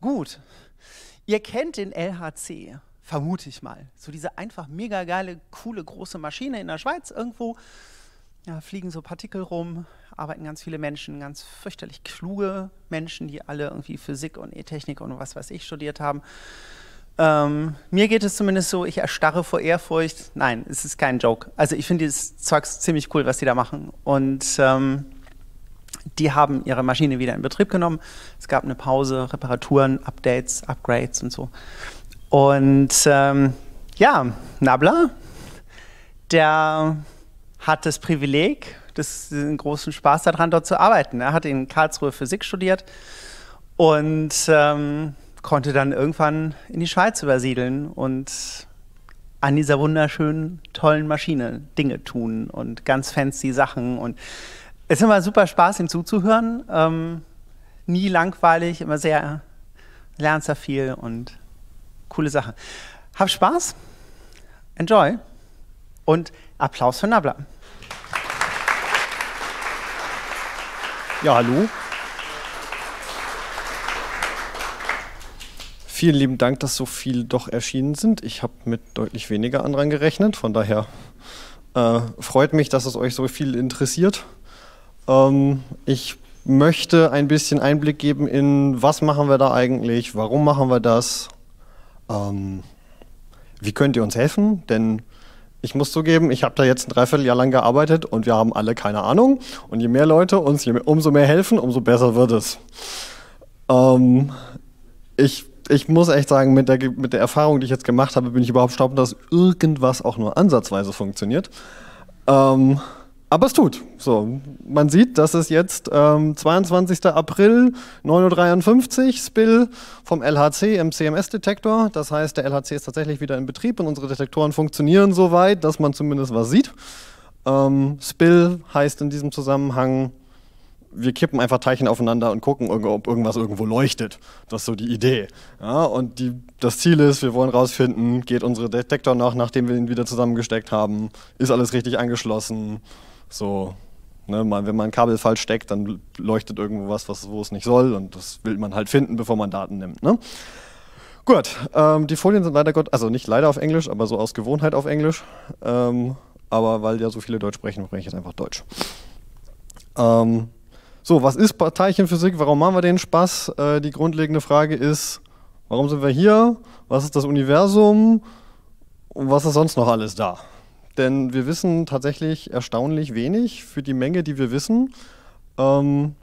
Gut, ihr kennt den LHC, vermute ich mal. So diese einfach mega geile, coole, große Maschine in der Schweiz irgendwo. Ja, fliegen so Partikel rum, arbeiten ganz viele Menschen, ganz fürchterlich kluge Menschen, die alle irgendwie Physik und E-Technik und was weiß ich studiert haben. Ähm, mir geht es zumindest so, ich erstarre vor Ehrfurcht. Nein, es ist kein Joke. Also ich finde dieses Zeugs ziemlich cool, was die da machen. Und ähm, die haben ihre Maschine wieder in Betrieb genommen. Es gab eine Pause, Reparaturen, Updates, Upgrades und so. Und ähm, ja, Nabla, der hat das Privileg, das, den großen Spaß daran, dort zu arbeiten. Er hat in Karlsruhe Physik studiert und ähm, konnte dann irgendwann in die Schweiz übersiedeln und an dieser wunderschönen, tollen Maschine Dinge tun und ganz fancy Sachen und es ist immer super Spaß, ihm zuzuhören. Ähm, nie langweilig, immer sehr, lernst da viel und coole Sache. Hab Spaß, enjoy und Applaus für Nabla. Ja, hallo. Vielen lieben Dank, dass so viele doch erschienen sind. Ich habe mit deutlich weniger anderen gerechnet, von daher äh, freut mich, dass es euch so viel interessiert. Ähm, ich möchte ein bisschen Einblick geben in, was machen wir da eigentlich, warum machen wir das, ähm, wie könnt ihr uns helfen, denn ich muss zugeben, ich habe da jetzt ein Dreivierteljahr lang gearbeitet und wir haben alle keine Ahnung. Und je mehr Leute uns je mehr, umso mehr helfen, umso besser wird es. Ähm, ich, ich muss echt sagen, mit der, mit der Erfahrung, die ich jetzt gemacht habe, bin ich überhaupt staubend, dass irgendwas auch nur ansatzweise funktioniert. Ähm, aber es tut. So, man sieht, dass es jetzt ähm, 22. April 9.53 Uhr Spill vom LHC im CMS-Detektor. Das heißt, der LHC ist tatsächlich wieder in Betrieb und unsere Detektoren funktionieren so weit, dass man zumindest was sieht. Ähm, Spill heißt in diesem Zusammenhang, wir kippen einfach Teilchen aufeinander und gucken, ob irgendwas irgendwo leuchtet. Das ist so die Idee. Ja, und die, das Ziel ist, wir wollen rausfinden, geht unsere Detektor noch, nachdem wir ihn wieder zusammengesteckt haben, ist alles richtig angeschlossen so, ne, man, wenn man ein Kabel falsch steckt, dann leuchtet irgendwo was, was wo es nicht soll und das will man halt finden, bevor man Daten nimmt. Ne? Gut, ähm, die Folien sind leider Gott, also nicht leider auf Englisch, aber so aus Gewohnheit auf Englisch. Ähm, aber weil ja so viele Deutsch sprechen, spreche ich jetzt einfach Deutsch. Ähm, so, was ist Teilchenphysik? Warum machen wir den Spaß? Äh, die grundlegende Frage ist, warum sind wir hier? Was ist das Universum? Und was ist sonst noch alles da? denn wir wissen tatsächlich erstaunlich wenig für die Menge, die wir wissen. Ähm,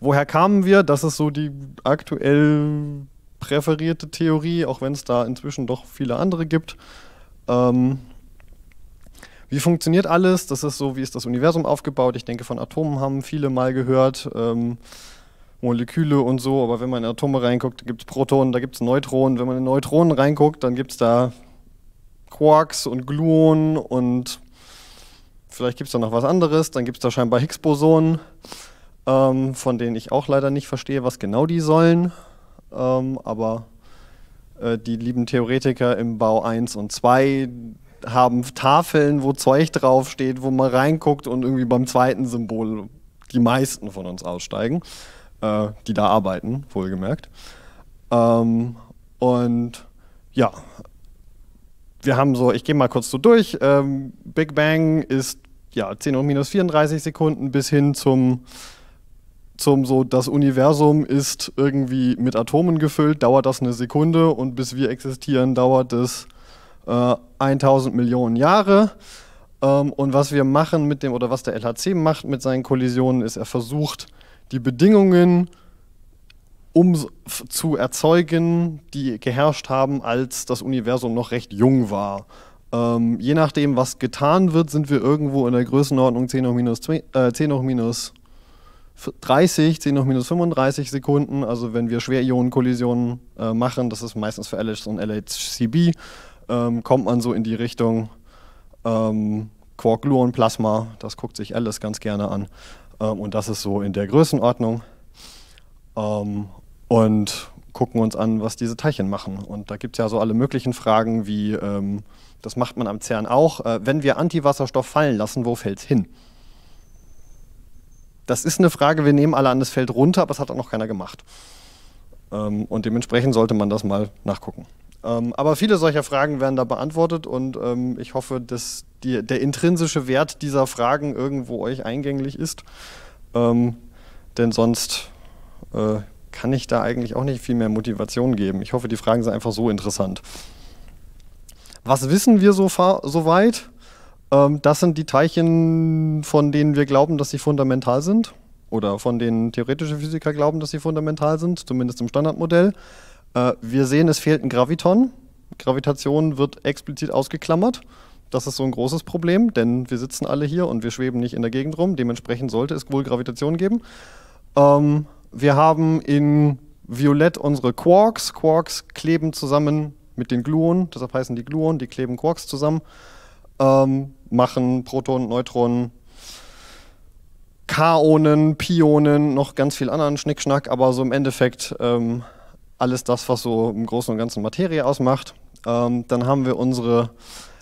woher kamen wir? Das ist so die aktuell präferierte Theorie, auch wenn es da inzwischen doch viele andere gibt. Ähm, wie funktioniert alles? Das ist so, wie ist das Universum aufgebaut? Ich denke, von Atomen haben viele mal gehört. Ähm, Moleküle und so, aber wenn man in Atome reinguckt, gibt es Protonen, da gibt es Neutronen. Wenn man in Neutronen reinguckt, dann gibt es da Quarks und Gluonen und vielleicht gibt es da noch was anderes. Dann gibt es da scheinbar Higgs-Bosonen, ähm, von denen ich auch leider nicht verstehe, was genau die sollen. Ähm, aber äh, die lieben Theoretiker im Bau 1 und 2 haben Tafeln, wo Zeug draufsteht, wo man reinguckt und irgendwie beim zweiten Symbol die meisten von uns aussteigen, äh, die da arbeiten, wohlgemerkt. Ähm, und ja, wir haben so, ich gehe mal kurz so durch. Ähm, Big Bang ist ja 10 hoch minus 34 Sekunden bis hin zum, zum so, das Universum ist irgendwie mit Atomen gefüllt, dauert das eine Sekunde und bis wir existieren, dauert es äh, 1000 Millionen Jahre. Ähm, und was wir machen mit dem, oder was der LHC macht mit seinen Kollisionen, ist, er versucht, die Bedingungen um zu erzeugen, die geherrscht haben, als das Universum noch recht jung war. Ähm, je nachdem, was getan wird, sind wir irgendwo in der Größenordnung 10 hoch minus, 2, äh, 10 hoch minus 30, 10 hoch minus 35 Sekunden. Also wenn wir Schwerionenkollisionen äh, machen, das ist meistens für LHC und LHCb, ähm, kommt man so in die Richtung ähm, Quark, Gluon, Plasma. Das guckt sich Alice ganz gerne an. Ähm, und das ist so in der Größenordnung ähm, und gucken uns an, was diese Teilchen machen. Und da gibt es ja so alle möglichen Fragen wie, ähm, das macht man am CERN auch, äh, wenn wir Antiwasserstoff fallen lassen, wo fällt es hin? Das ist eine Frage, wir nehmen alle an, das fällt runter, aber es hat auch noch keiner gemacht. Ähm, und dementsprechend sollte man das mal nachgucken. Ähm, aber viele solcher Fragen werden da beantwortet und ähm, ich hoffe, dass die, der intrinsische Wert dieser Fragen irgendwo euch eingänglich ist. Ähm, denn sonst äh, kann ich da eigentlich auch nicht viel mehr Motivation geben. Ich hoffe, die Fragen sind einfach so interessant. Was wissen wir so, so weit? Ähm, das sind die Teilchen, von denen wir glauben, dass sie fundamental sind oder von denen theoretische Physiker glauben, dass sie fundamental sind, zumindest im Standardmodell. Äh, wir sehen, es fehlt ein Graviton. Gravitation wird explizit ausgeklammert. Das ist so ein großes Problem, denn wir sitzen alle hier und wir schweben nicht in der Gegend rum. Dementsprechend sollte es wohl Gravitation geben. Ähm, wir haben in Violett unsere Quarks. Quarks kleben zusammen mit den Gluonen, deshalb heißen die Gluonen, die kleben Quarks zusammen, ähm, machen Protonen, Neutronen, Kaonen, Pionen, noch ganz viel anderen Schnickschnack, aber so im Endeffekt ähm, alles das, was so im Großen und Ganzen Materie ausmacht. Ähm, dann haben wir unsere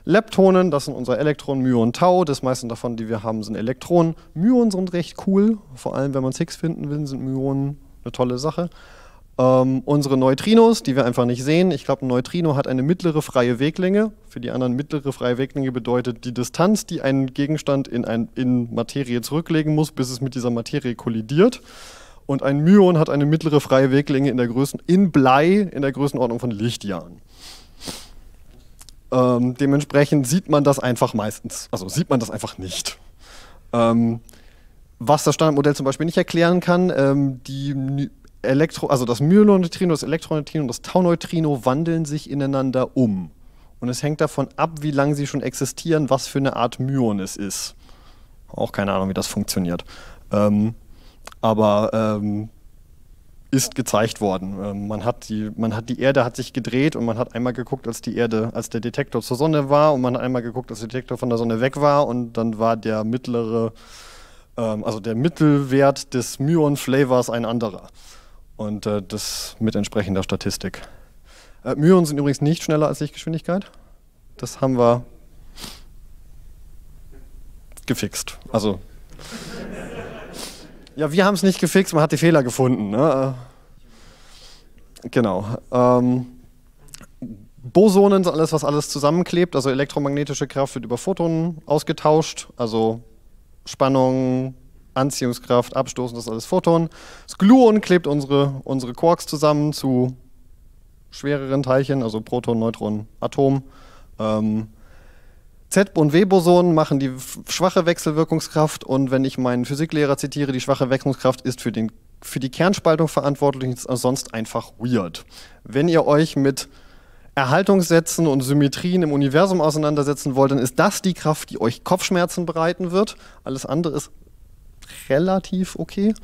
Leptonen, das sind unsere Elektronen, Myon, Tau. Das meisten davon, die wir haben, sind Elektronen. Myonen sind recht cool. Vor allem, wenn man es Higgs finden will, sind Myonen eine tolle Sache. Ähm, unsere Neutrinos, die wir einfach nicht sehen. Ich glaube, ein Neutrino hat eine mittlere freie Weglänge. Für die anderen mittlere freie Weglänge bedeutet die Distanz, die ein Gegenstand in, ein, in Materie zurücklegen muss, bis es mit dieser Materie kollidiert. Und ein Myon hat eine mittlere freie Weglänge in der Größen in Blei in der Größenordnung von Lichtjahren. Ähm, dementsprechend sieht man das einfach meistens, also sieht man das einfach nicht. Ähm, was das Standardmodell zum Beispiel nicht erklären kann, ähm, die Elektro, also das Myeloneutrino, das Elektroneutrino und das Tauneutrino wandeln sich ineinander um. Und es hängt davon ab, wie lange sie schon existieren, was für eine Art Myon es ist. Auch keine Ahnung, wie das funktioniert. Ähm, aber ähm, ist gezeigt worden. Ähm, man, hat die, man hat die Erde hat sich gedreht und man hat einmal geguckt, als die Erde, als der Detektor zur Sonne war und man hat einmal geguckt, als der Detektor von der Sonne weg war und dann war der mittlere, ähm, also der Mittelwert des Myon-Flavors ein anderer. Und äh, das mit entsprechender Statistik. Äh, Myonen sind übrigens nicht schneller als Lichtgeschwindigkeit. Das haben wir gefixt. Also ja, wir haben es nicht gefixt, man hat die Fehler gefunden. Ne? Genau. Ähm, Bosonen sind alles, was alles zusammenklebt. Also elektromagnetische Kraft wird über Photonen ausgetauscht. Also Spannung, Anziehungskraft, Abstoßen, das ist alles Photonen. Das Gluon klebt unsere, unsere Quarks zusammen zu schwereren Teilchen, also Proton, Neutron, Atom. Ähm, Z- und W-Bosonen machen die schwache Wechselwirkungskraft und wenn ich meinen Physiklehrer zitiere, die schwache Wechselwirkungskraft ist für, den, für die Kernspaltung verantwortlich ist sonst einfach weird. Wenn ihr euch mit Erhaltungssätzen und Symmetrien im Universum auseinandersetzen wollt, dann ist das die Kraft, die euch Kopfschmerzen bereiten wird. Alles andere ist relativ okay.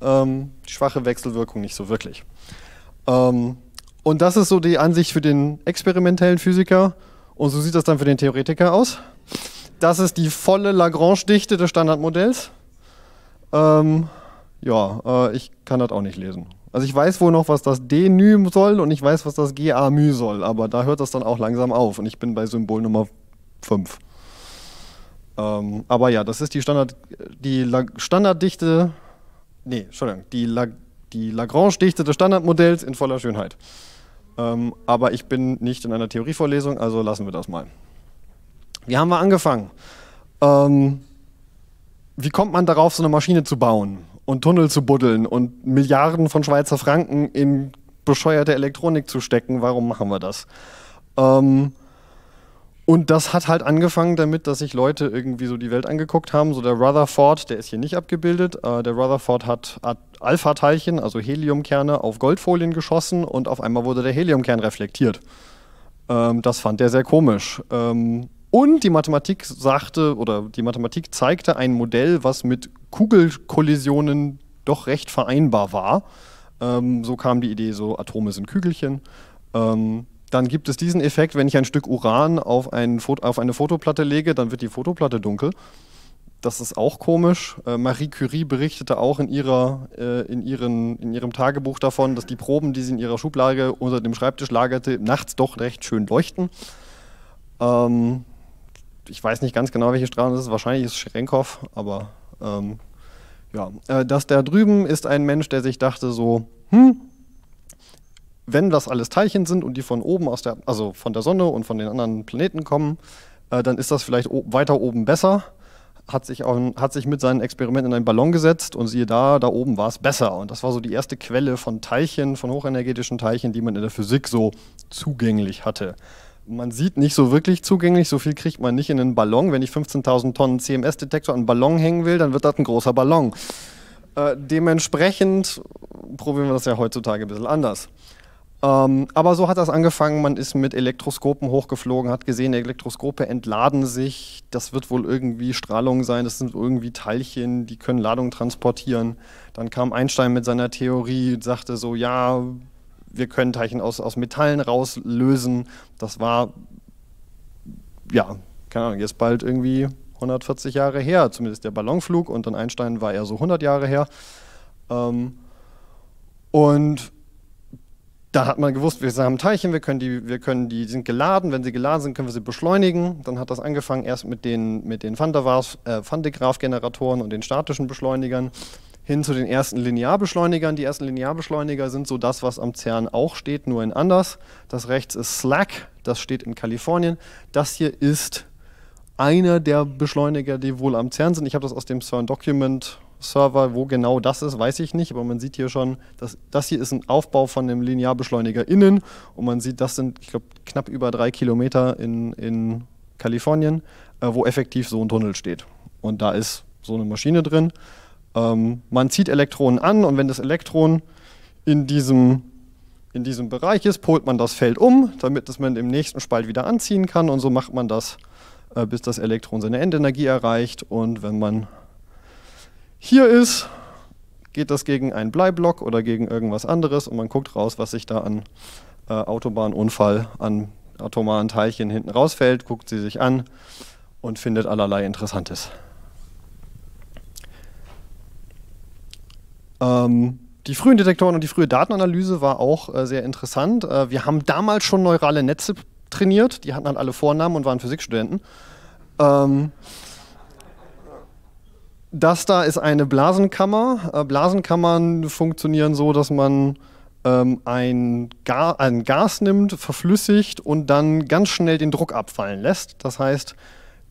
Ähm, die schwache Wechselwirkung nicht so wirklich. Ähm, und das ist so die Ansicht für den experimentellen Physiker. Und so sieht das dann für den Theoretiker aus. Das ist die volle Lagrange-Dichte des Standardmodells. Ähm, ja, äh, ich kann das auch nicht lesen. Also ich weiß wohl noch, was das d nü soll und ich weiß, was das g a mü soll, aber da hört das dann auch langsam auf und ich bin bei Symbol Nummer 5. Ähm, aber ja, das ist die Standard, die La Standarddichte, nee, Entschuldigung, die, La die Lagrange-Dichte des Standardmodells in voller Schönheit. Ähm, aber ich bin nicht in einer Theorievorlesung, also lassen wir das mal. Wie haben wir angefangen? Ähm, wie kommt man darauf, so eine Maschine zu bauen und Tunnel zu buddeln und Milliarden von Schweizer Franken in bescheuerte Elektronik zu stecken? Warum machen wir das? Ähm, und das hat halt angefangen damit, dass sich Leute irgendwie so die Welt angeguckt haben. So der Rutherford, der ist hier nicht abgebildet. Äh, der Rutherford hat Alpha-Teilchen, also Heliumkerne, auf Goldfolien geschossen und auf einmal wurde der Heliumkern reflektiert. Ähm, das fand er sehr komisch. Ähm, und die Mathematik sagte oder die Mathematik zeigte ein Modell, was mit Kugelkollisionen doch recht vereinbar war. Ähm, so kam die Idee, so Atome sind Kügelchen. Ähm, dann gibt es diesen Effekt, wenn ich ein Stück Uran auf, ein auf, eine Fotoplatte lege, dann wird die Fotoplatte dunkel. Das ist auch komisch. Äh, Marie Curie berichtete auch in, ihrer, äh, in, ihren, in ihrem Tagebuch davon, dass die Proben, die sie in ihrer Schublage unter dem Schreibtisch lagerte, nachts doch recht schön leuchten. Ähm, ich weiß nicht ganz genau, welche Strahlung das ist. Wahrscheinlich ist es Scherenkow, aber ähm, ja. Äh, das da drüben ist ein Mensch, der sich dachte so, hm, wenn das alles Teilchen sind und die von oben aus der, also von der Sonne und von den anderen Planeten kommen, äh, dann ist das vielleicht weiter oben besser. Hat sich, auch, hat sich mit seinem Experiment in einen Ballon gesetzt und siehe da, da oben war es besser. Und das war so die erste Quelle von Teilchen, von hochenergetischen Teilchen, die man in der Physik so zugänglich hatte man sieht nicht so wirklich zugänglich, so viel kriegt man nicht in einen Ballon. Wenn ich 15.000 Tonnen CMS-Detektor an einen Ballon hängen will, dann wird das ein großer Ballon. Äh, dementsprechend probieren wir das ja heutzutage ein bisschen anders. Ähm, aber so hat das angefangen. Man ist mit Elektroskopen hochgeflogen, hat gesehen, Elektroskope entladen sich. Das wird wohl irgendwie Strahlung sein. Das sind irgendwie Teilchen, die können Ladung transportieren. Dann kam Einstein mit seiner Theorie, und sagte so, ja, wir können Teilchen aus, aus Metallen rauslösen. Das war, ja, keine Ahnung, jetzt bald irgendwie 140 Jahre her, zumindest der Ballonflug. Und dann Einstein war eher so 100 Jahre her. Ähm, und da hat man gewusst, wir haben Teilchen, wir können die, wir können die, die sind geladen, wenn sie geladen sind, können wir sie beschleunigen. Dann hat das angefangen erst mit den, mit den Van, der Waals, äh, Van de Graaff-Generatoren und den statischen Beschleunigern hin zu den ersten Linearbeschleunigern. Die ersten Linearbeschleuniger sind so das, was am CERN auch steht, nur in anders. Das rechts ist Slack, das steht in Kalifornien. Das hier ist einer der Beschleuniger, die wohl am CERN sind. Ich habe das aus dem CERN-Document Server, wo genau das ist, weiß ich nicht, aber man sieht hier schon, dass, das hier ist ein Aufbau von einem Linearbeschleuniger innen und man sieht, das sind, ich glaube, knapp über drei Kilometer in, in Kalifornien, äh, wo effektiv so ein Tunnel steht. Und da ist so eine Maschine drin. Ähm, man zieht Elektronen an und wenn das Elektron in diesem, in diesem Bereich ist, polt man das Feld um, damit es man im nächsten Spalt wieder anziehen kann und so macht man das, äh, bis das Elektron seine Endenergie erreicht und wenn man hier ist, geht das gegen einen Bleiblock oder gegen irgendwas anderes und man guckt raus, was sich da an äh, Autobahnunfall, an atomaren Teilchen hinten rausfällt, guckt sie sich an und findet allerlei Interessantes. Ähm, die frühen Detektoren und die frühe Datenanalyse war auch äh, sehr interessant. Äh, wir haben damals schon neurale Netze trainiert, die hatten halt alle Vornamen und waren Physikstudenten. Ähm, das da ist eine Blasenkammer. Äh, Blasenkammern funktionieren so, dass man ähm, ein, Ga ein Gas nimmt, verflüssigt und dann ganz schnell den Druck abfallen lässt. Das heißt,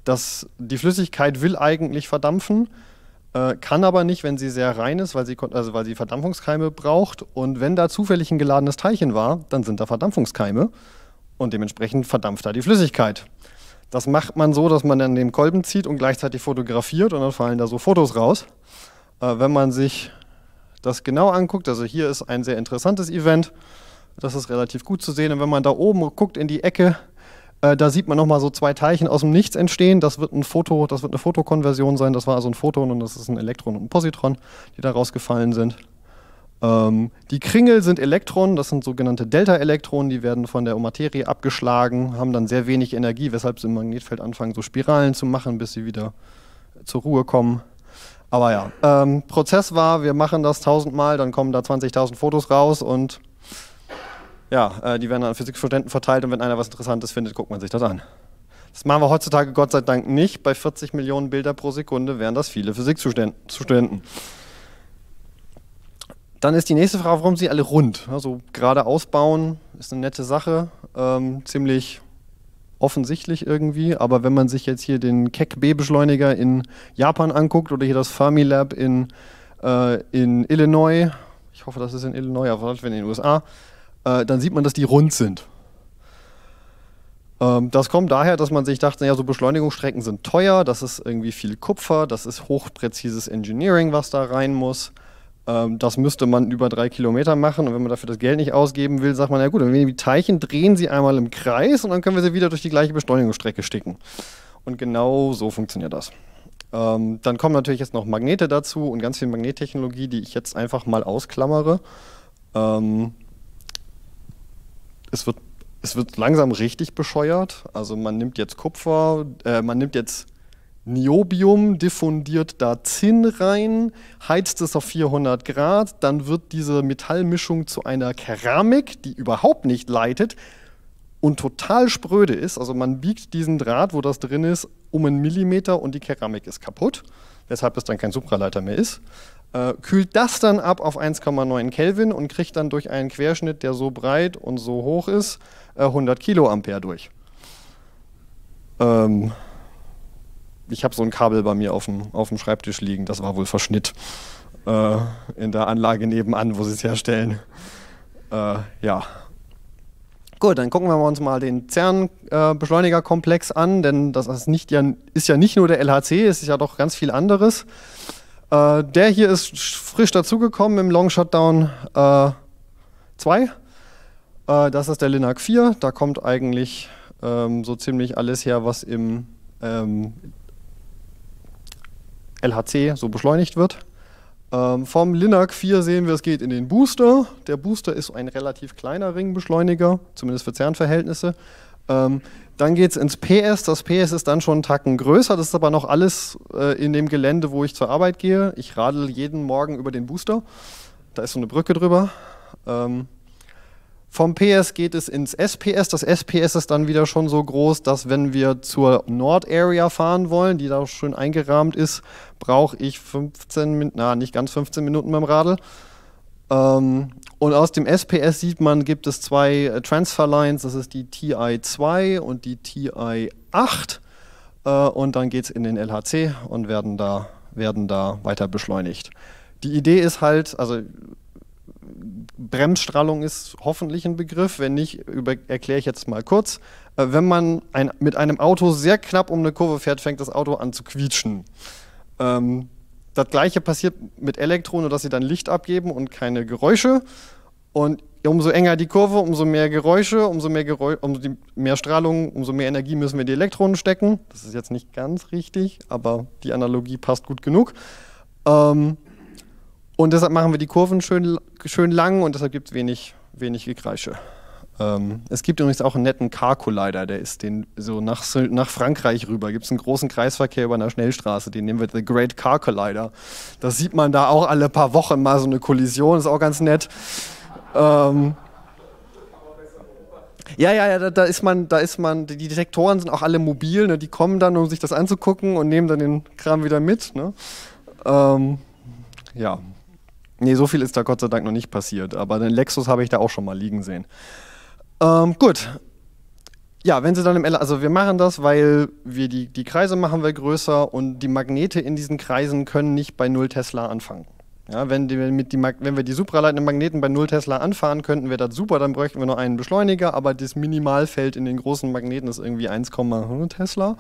dass die Flüssigkeit will eigentlich verdampfen, äh, kann aber nicht, wenn sie sehr rein ist, weil sie, also weil sie Verdampfungskeime braucht. Und wenn da zufällig ein geladenes Teilchen war, dann sind da Verdampfungskeime und dementsprechend verdampft da die Flüssigkeit. Das macht man so, dass man dann den Kolben zieht und gleichzeitig fotografiert und dann fallen da so Fotos raus. Äh, wenn man sich das genau anguckt, also hier ist ein sehr interessantes Event, das ist relativ gut zu sehen. Und wenn man da oben guckt in die Ecke, äh, da sieht man nochmal so zwei Teilchen aus dem Nichts entstehen. Das wird ein Foto, das wird eine Fotokonversion sein. Das war also ein Photon und das ist ein Elektron und ein Positron, die da rausgefallen sind. Ähm, die Kringel sind Elektronen, das sind sogenannte Delta-Elektronen, die werden von der Materie abgeschlagen, haben dann sehr wenig Energie, weshalb sie im Magnetfeld anfangen, so Spiralen zu machen, bis sie wieder zur Ruhe kommen. Aber ja, ähm, Prozess war, wir machen das tausendmal, dann kommen da 20.000 Fotos raus und ja, äh, die werden an Physikstudenten verteilt und wenn einer was Interessantes findet, guckt man sich das an. Das machen wir heutzutage Gott sei Dank nicht. Bei 40 Millionen Bilder pro Sekunde wären das viele Physikstudenten. Dann ist die nächste Frage, warum sie alle rund? Also gerade ausbauen ist eine nette Sache, ähm, ziemlich offensichtlich irgendwie, aber wenn man sich jetzt hier den Keck B-Beschleuniger in Japan anguckt oder hier das Fermilab in, äh, in Illinois, ich hoffe, das ist in Illinois, aber wenn in den USA, äh, dann sieht man, dass die rund sind. Ähm, das kommt daher, dass man sich dachte, naja, so Beschleunigungsstrecken sind teuer, das ist irgendwie viel Kupfer, das ist hochpräzises Engineering, was da rein muss. Ähm, das müsste man über drei Kilometer machen und wenn man dafür das Geld nicht ausgeben will, sagt man, ja gut, dann nehmen wir die Teilchen, drehen sie einmal im Kreis und dann können wir sie wieder durch die gleiche Beschleunigungsstrecke sticken. Und genau so funktioniert das. Ähm, dann kommen natürlich jetzt noch Magnete dazu und ganz viel Magnettechnologie, die ich jetzt einfach mal ausklammere. Ähm, es, wird, es wird langsam richtig bescheuert. Also man nimmt jetzt Kupfer, äh, man nimmt jetzt Niobium diffundiert da Zinn rein, heizt es auf 400 Grad, dann wird diese Metallmischung zu einer Keramik, die überhaupt nicht leitet und total spröde ist. Also man biegt diesen Draht, wo das drin ist, um einen Millimeter und die Keramik ist kaputt, weshalb es dann kein Supraleiter mehr ist. Äh, kühlt das dann ab auf 1,9 Kelvin und kriegt dann durch einen Querschnitt, der so breit und so hoch ist, äh, 100 Kiloampere durch. Ähm, ich habe so ein Kabel bei mir auf dem, auf dem Schreibtisch liegen. Das war wohl Verschnitt äh, in der Anlage nebenan, wo sie es herstellen. Äh, ja. Gut, dann gucken wir uns mal den CERN-Beschleunigerkomplex äh, an, denn das ist, nicht, ist ja nicht nur der LHC, es ist ja doch ganz viel anderes. Äh, der hier ist frisch dazugekommen im Long Shutdown 2. Äh, äh, das ist der Linac 4. Da kommt eigentlich ähm, so ziemlich alles her, was im ähm, LHC so beschleunigt wird. Ähm, vom Linac 4 sehen wir, es geht in den Booster. Der Booster ist ein relativ kleiner Ringbeschleuniger, zumindest für Zernverhältnisse. Ähm, dann geht es ins PS. Das PS ist dann schon einen Tacken größer. Das ist aber noch alles äh, in dem Gelände, wo ich zur Arbeit gehe. Ich radel jeden Morgen über den Booster. Da ist so eine Brücke drüber. Ähm, vom PS geht es ins SPS. Das SPS ist dann wieder schon so groß, dass wenn wir zur Nord-Area fahren wollen, die da schön eingerahmt ist, brauche ich 15 Minuten, na, nicht ganz 15 Minuten beim Radl. Ähm, und aus dem SPS sieht man, gibt es zwei äh, Transfer Lines, Das ist die TI2 und die TI8. Äh, und dann geht es in den LHC und werden da, werden da weiter beschleunigt. Die Idee ist halt, also Bremsstrahlung ist hoffentlich ein Begriff. Wenn nicht, erkläre ich jetzt mal kurz. Äh, wenn man ein, mit einem Auto sehr knapp um eine Kurve fährt, fängt das Auto an zu quietschen. Ähm, das gleiche passiert mit Elektronen, dass sie dann Licht abgeben und keine Geräusche. Und umso enger die Kurve, umso mehr Geräusche, umso mehr, Geräu umso mehr Strahlung, umso mehr Energie müssen wir in die Elektronen stecken. Das ist jetzt nicht ganz richtig, aber die Analogie passt gut genug. Ähm, und deshalb machen wir die Kurven schön, schön lang und deshalb gibt es wenig, wenig Gekreische. Ähm, es gibt übrigens auch einen netten Car Collider, der ist den so nach, nach Frankreich rüber. Gibt es einen großen Kreisverkehr über einer Schnellstraße, den nehmen wir The Great Car Collider. Da sieht man da auch alle paar Wochen mal so eine Kollision, ist auch ganz nett. Ähm, ja, ja, ja, da, da, ist man, da ist man, die Detektoren sind auch alle mobil, ne? die kommen dann, um sich das anzugucken und nehmen dann den Kram wieder mit. Ne? Ähm, ja. Nee, so viel ist da Gott sei Dank noch nicht passiert, aber den Lexus habe ich da auch schon mal liegen sehen. Ähm, gut. Ja, wenn sie dann im L, also wir machen das, weil wir die, die Kreise machen wir größer und die Magnete in diesen Kreisen können nicht bei 0 Tesla anfangen. Ja, wenn, die, mit die, wenn wir die supraleitenden Magneten bei 0 Tesla anfahren könnten, wäre das super, dann bräuchten wir nur einen Beschleuniger, aber das Minimalfeld in den großen Magneten ist irgendwie 1, Tesla.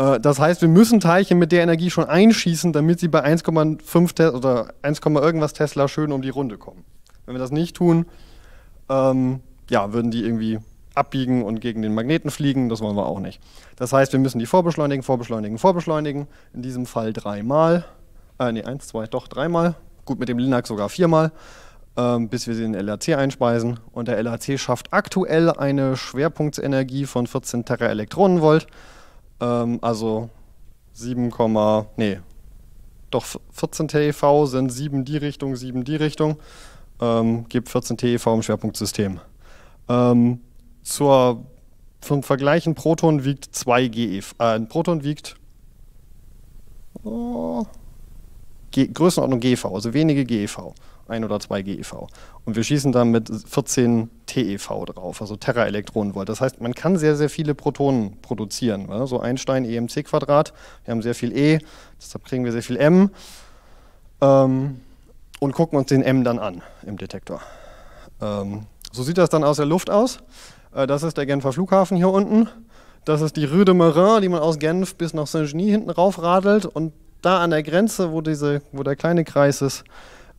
Äh, das heißt, wir müssen Teilchen mit der Energie schon einschießen, damit sie bei 1,5 Tesla oder 1, irgendwas Tesla schön um die Runde kommen. Wenn wir das nicht tun, ähm, ja, würden die irgendwie abbiegen und gegen den Magneten fliegen, das wollen wir auch nicht. Das heißt, wir müssen die vorbeschleunigen, vorbeschleunigen, vorbeschleunigen. In diesem Fall dreimal. Äh, nee, eins, zwei, doch dreimal. Gut, mit dem Linux sogar viermal, ähm, bis wir sie in den LHC einspeisen. Und der LHC schafft aktuell eine Schwerpunktsenergie von 14 Tera elektronenvolt ähm, also 7, nee, doch 14 TEV sind 7 die Richtung, 7 die Richtung, ähm, gibt 14 TEV im Schwerpunktsystem. Ähm, zur, zum Vergleich, ein Proton wiegt 2 GeV, äh, ein Proton wiegt oh, G Größenordnung GeV, also wenige GeV ein oder zwei GeV. Und wir schießen dann mit 14 TeV drauf, also Teraelektronenvolt. Das heißt, man kann sehr, sehr viele Protonen produzieren. Ja? So Einstein EMC Quadrat. Wir haben sehr viel E, deshalb kriegen wir sehr viel M. Ähm, und gucken uns den M dann an im Detektor. Ähm, so sieht das dann aus der Luft aus. Äh, das ist der Genfer Flughafen hier unten. Das ist die Rue de Marin, die man aus Genf bis nach Saint-Genis hinten raufradelt. Und da an der Grenze, wo, diese, wo der kleine Kreis ist,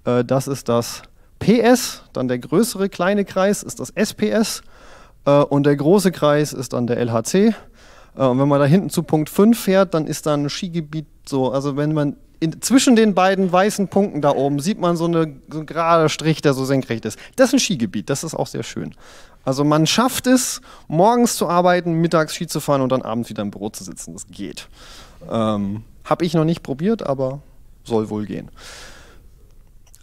äh, das ist das PS, dann der größere kleine Kreis ist das SPS äh, und der große Kreis ist dann der LHC. Äh, und wenn man da hinten zu Punkt 5 fährt, dann ist da ein Skigebiet so. Also wenn man in, zwischen den beiden weißen Punkten da oben sieht man so, eine, so einen geraden Strich, der so senkrecht ist. Das ist ein Skigebiet, das ist auch sehr schön. Also man schafft es, morgens zu arbeiten, mittags Ski zu fahren und dann abends wieder im Büro zu sitzen. Das geht. Ähm, Habe ich noch nicht probiert, aber soll wohl gehen.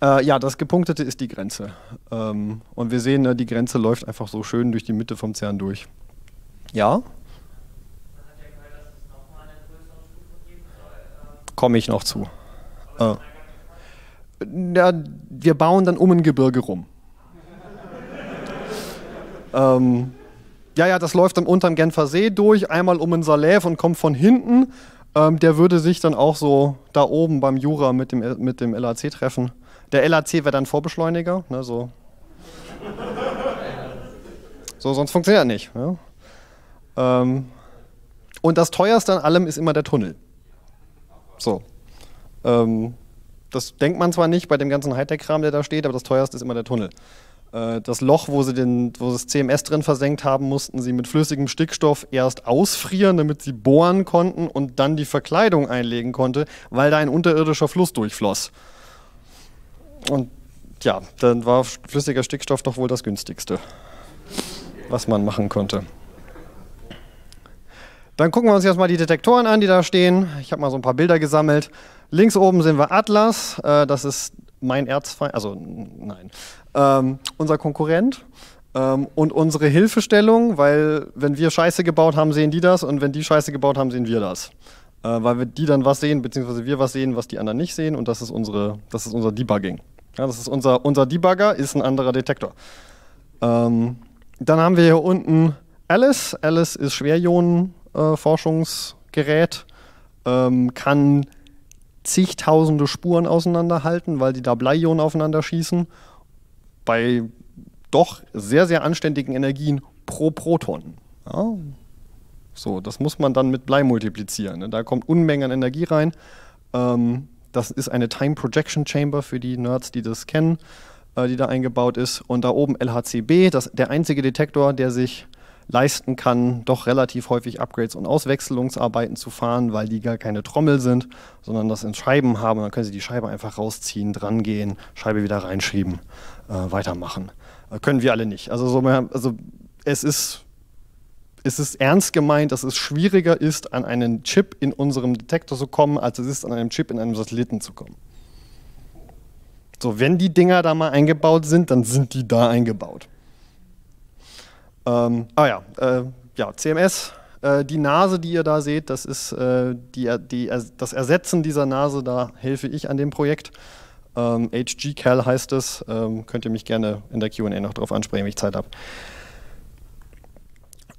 Äh, ja, das Gepunktete ist die Grenze. Ähm, und wir sehen, ne, die Grenze läuft einfach so schön durch die Mitte vom CERN durch. Ja? Also, Komme ich noch zu. Äh, ja, wir bauen dann um ein Gebirge rum. ähm, ja, ja, das läuft dann unterm Genfer See durch, einmal um ein Salève und kommt von hinten. Ähm, der würde sich dann auch so da oben beim Jura mit dem, mit dem LAC treffen. Der LAC wäre dann Vorbeschleuniger, ne, so. so, sonst funktioniert das nicht. Ne? Ähm, und das teuerste an allem ist immer der Tunnel. So. Ähm, das denkt man zwar nicht bei dem ganzen Hightech-Kram, der da steht, aber das teuerste ist immer der Tunnel. Äh, das Loch, wo sie, den, wo das CMS drin versenkt haben, mussten sie mit flüssigem Stickstoff erst ausfrieren, damit sie bohren konnten und dann die Verkleidung einlegen konnte, weil da ein unterirdischer Fluss durchfloss. Und ja, dann war flüssiger Stickstoff doch wohl das günstigste, was man machen konnte. Dann gucken wir uns jetzt mal die Detektoren an, die da stehen. Ich habe mal so ein paar Bilder gesammelt. Links oben sehen wir Atlas, äh, das ist mein Erzfeind, also nein, ähm, unser Konkurrent. Ähm, und unsere Hilfestellung, weil wenn wir Scheiße gebaut haben, sehen die das und wenn die Scheiße gebaut haben, sehen wir das. Äh, weil wir die dann was sehen, beziehungsweise wir was sehen, was die anderen nicht sehen und das ist, unsere, das ist unser Debugging. Ja, das ist unser, unser Debugger, ist ein anderer Detektor. Ähm, dann haben wir hier unten Alice. Alice ist Schwerionen-Forschungsgerät, äh, ähm, kann zigtausende Spuren auseinanderhalten, weil die da Bleionen aufeinander schießen. Bei doch sehr, sehr anständigen Energien pro Proton. Ja. So, das muss man dann mit Blei multiplizieren. Ne? Da kommt Unmengen an Energie rein. Ähm, das ist eine Time Projection Chamber für die Nerds, die das kennen, äh, die da eingebaut ist. Und da oben LHCb, das, der einzige Detektor, der sich leisten kann, doch relativ häufig Upgrades und Auswechslungsarbeiten zu fahren, weil die gar keine Trommel sind, sondern das in Scheiben haben. Dann können sie die Scheibe einfach rausziehen, drangehen, Scheibe wieder reinschieben, äh, weitermachen. Äh, können wir alle nicht. Also, so, also es ist ist es ernst gemeint, dass es schwieriger ist, an einen Chip in unserem Detektor zu kommen, als es ist, an einem Chip in einem Satelliten zu kommen. So, wenn die Dinger da mal eingebaut sind, dann sind die da eingebaut. Ähm, ah ja, äh, ja CMS, äh, die Nase, die ihr da seht, das ist äh, die, die, das Ersetzen dieser Nase, da helfe ich an dem Projekt. Ähm, HGCal heißt es, ähm, könnt ihr mich gerne in der QA noch darauf ansprechen, wenn ich Zeit habe.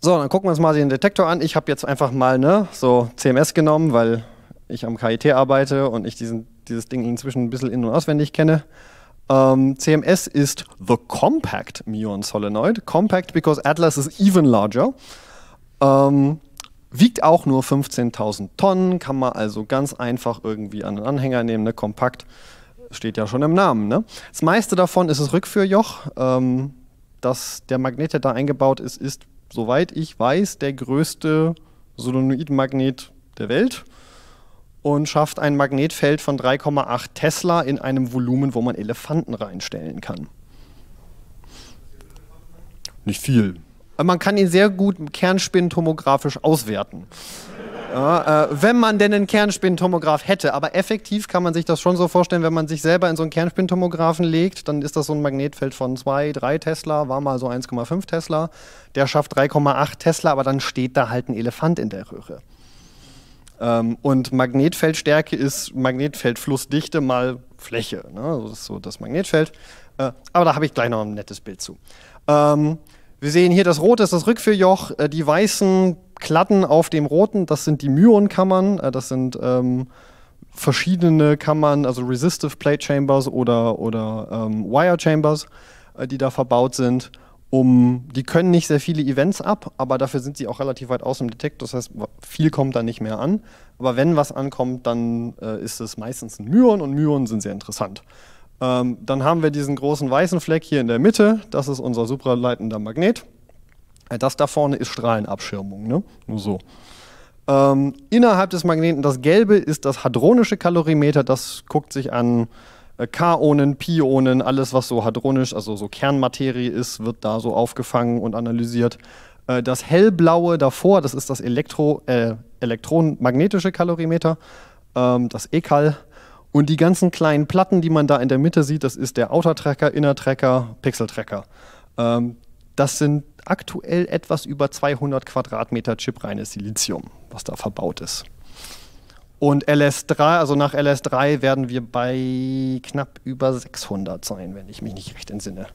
So, dann gucken wir uns mal den Detektor an. Ich habe jetzt einfach mal ne, so CMS genommen, weil ich am KIT arbeite und ich diesen, dieses Ding inzwischen ein bisschen in- und auswendig kenne. Um, ähm, CMS ist the compact muon solenoid. Compact because Atlas is even larger. Um, ähm, wiegt auch nur 15.000 Tonnen, kann man also ganz einfach irgendwie an einen Anhänger nehmen. Ne? Kompakt steht ja schon im Namen. Ne? Das meiste davon ist das Rückführjoch. Um, ähm, dass der Magnet, der da eingebaut ist, ist soweit ich weiß, der größte Solenoidmagnet der Welt und schafft ein Magnetfeld von 3,8 Tesla in einem Volumen, wo man Elefanten reinstellen kann. Nicht viel. Äh, man kann ihn sehr gut kernspintomographisch auswerten. Ja, äh, wenn man denn einen Kernspintomograph hätte, aber effektiv kann man sich das schon so vorstellen, wenn man sich selber in so einen Kernspintomographen legt, dann ist das so ein Magnetfeld von 2, 3 Tesla, war mal so 1,5 Tesla, der schafft 3,8 Tesla, aber dann steht da halt ein Elefant in der Röhre. Ähm, und Magnetfeldstärke ist Magnetfeldflussdichte mal Fläche, ne? das ist so das Magnetfeld. Äh, aber da habe ich gleich noch ein nettes Bild zu. Ähm, wir sehen hier, das Rote ist das Rückführjoch, äh, die weißen Klatten auf dem roten, das sind die Myon-Kammern, äh, das sind ähm, verschiedene Kammern, also Resistive Plate Chambers oder, oder ähm, Wire Chambers, äh, die da verbaut sind. Um, die können nicht sehr viele Events ab, aber dafür sind sie auch relativ weit aus dem Detektor. Das heißt, viel kommt da nicht mehr an. Aber wenn was ankommt, dann äh, ist es meistens ein Myon und Myonen sind sehr interessant. Ähm, dann haben wir diesen großen weißen Fleck hier in der Mitte. Das ist unser supraleitender Magnet. Äh, das da vorne ist Strahlenabschirmung, ne? nur so. Ähm, innerhalb des Magneten, das Gelbe ist das hadronische Kalorimeter, das guckt sich an äh, Kaonen, Pionen, alles was so hadronisch, also so Kernmaterie ist, wird da so aufgefangen und analysiert. Äh, das hellblaue davor, das ist das Elektro, äh, elektronenmagnetische Kalorimeter, ähm, das EKAL. Und die ganzen kleinen Platten, die man da in der Mitte sieht, das ist der Outer Tracker, Inner Tracker, Pixel Tracker. Ähm, das sind aktuell etwas über 200 Quadratmeter chipreines Silizium, was da verbaut ist. Und LS3, also nach LS3 werden wir bei knapp über 600 sein, wenn ich mich nicht recht entsinne.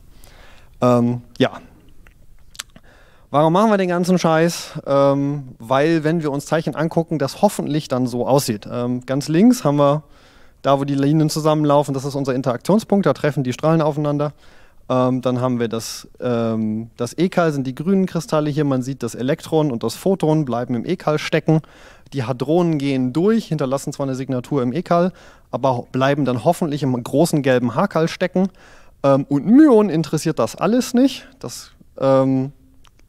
Ähm, ja. Warum machen wir den ganzen Scheiß? Ähm, weil, wenn wir uns Zeichen angucken, das hoffentlich dann so aussieht. Ähm, ganz links haben wir da, wo die Linien zusammenlaufen, das ist unser Interaktionspunkt, da treffen die Strahlen aufeinander. Ähm, dann haben wir das, ähm, das Ekal, sind die grünen Kristalle hier. Man sieht, das Elektron und das Photon bleiben im Ekal stecken. Die Hadronen gehen durch, hinterlassen zwar eine Signatur im Ekal, aber bleiben dann hoffentlich im großen gelben Hakal stecken. Ähm, und Myon interessiert das alles nicht. Das ähm,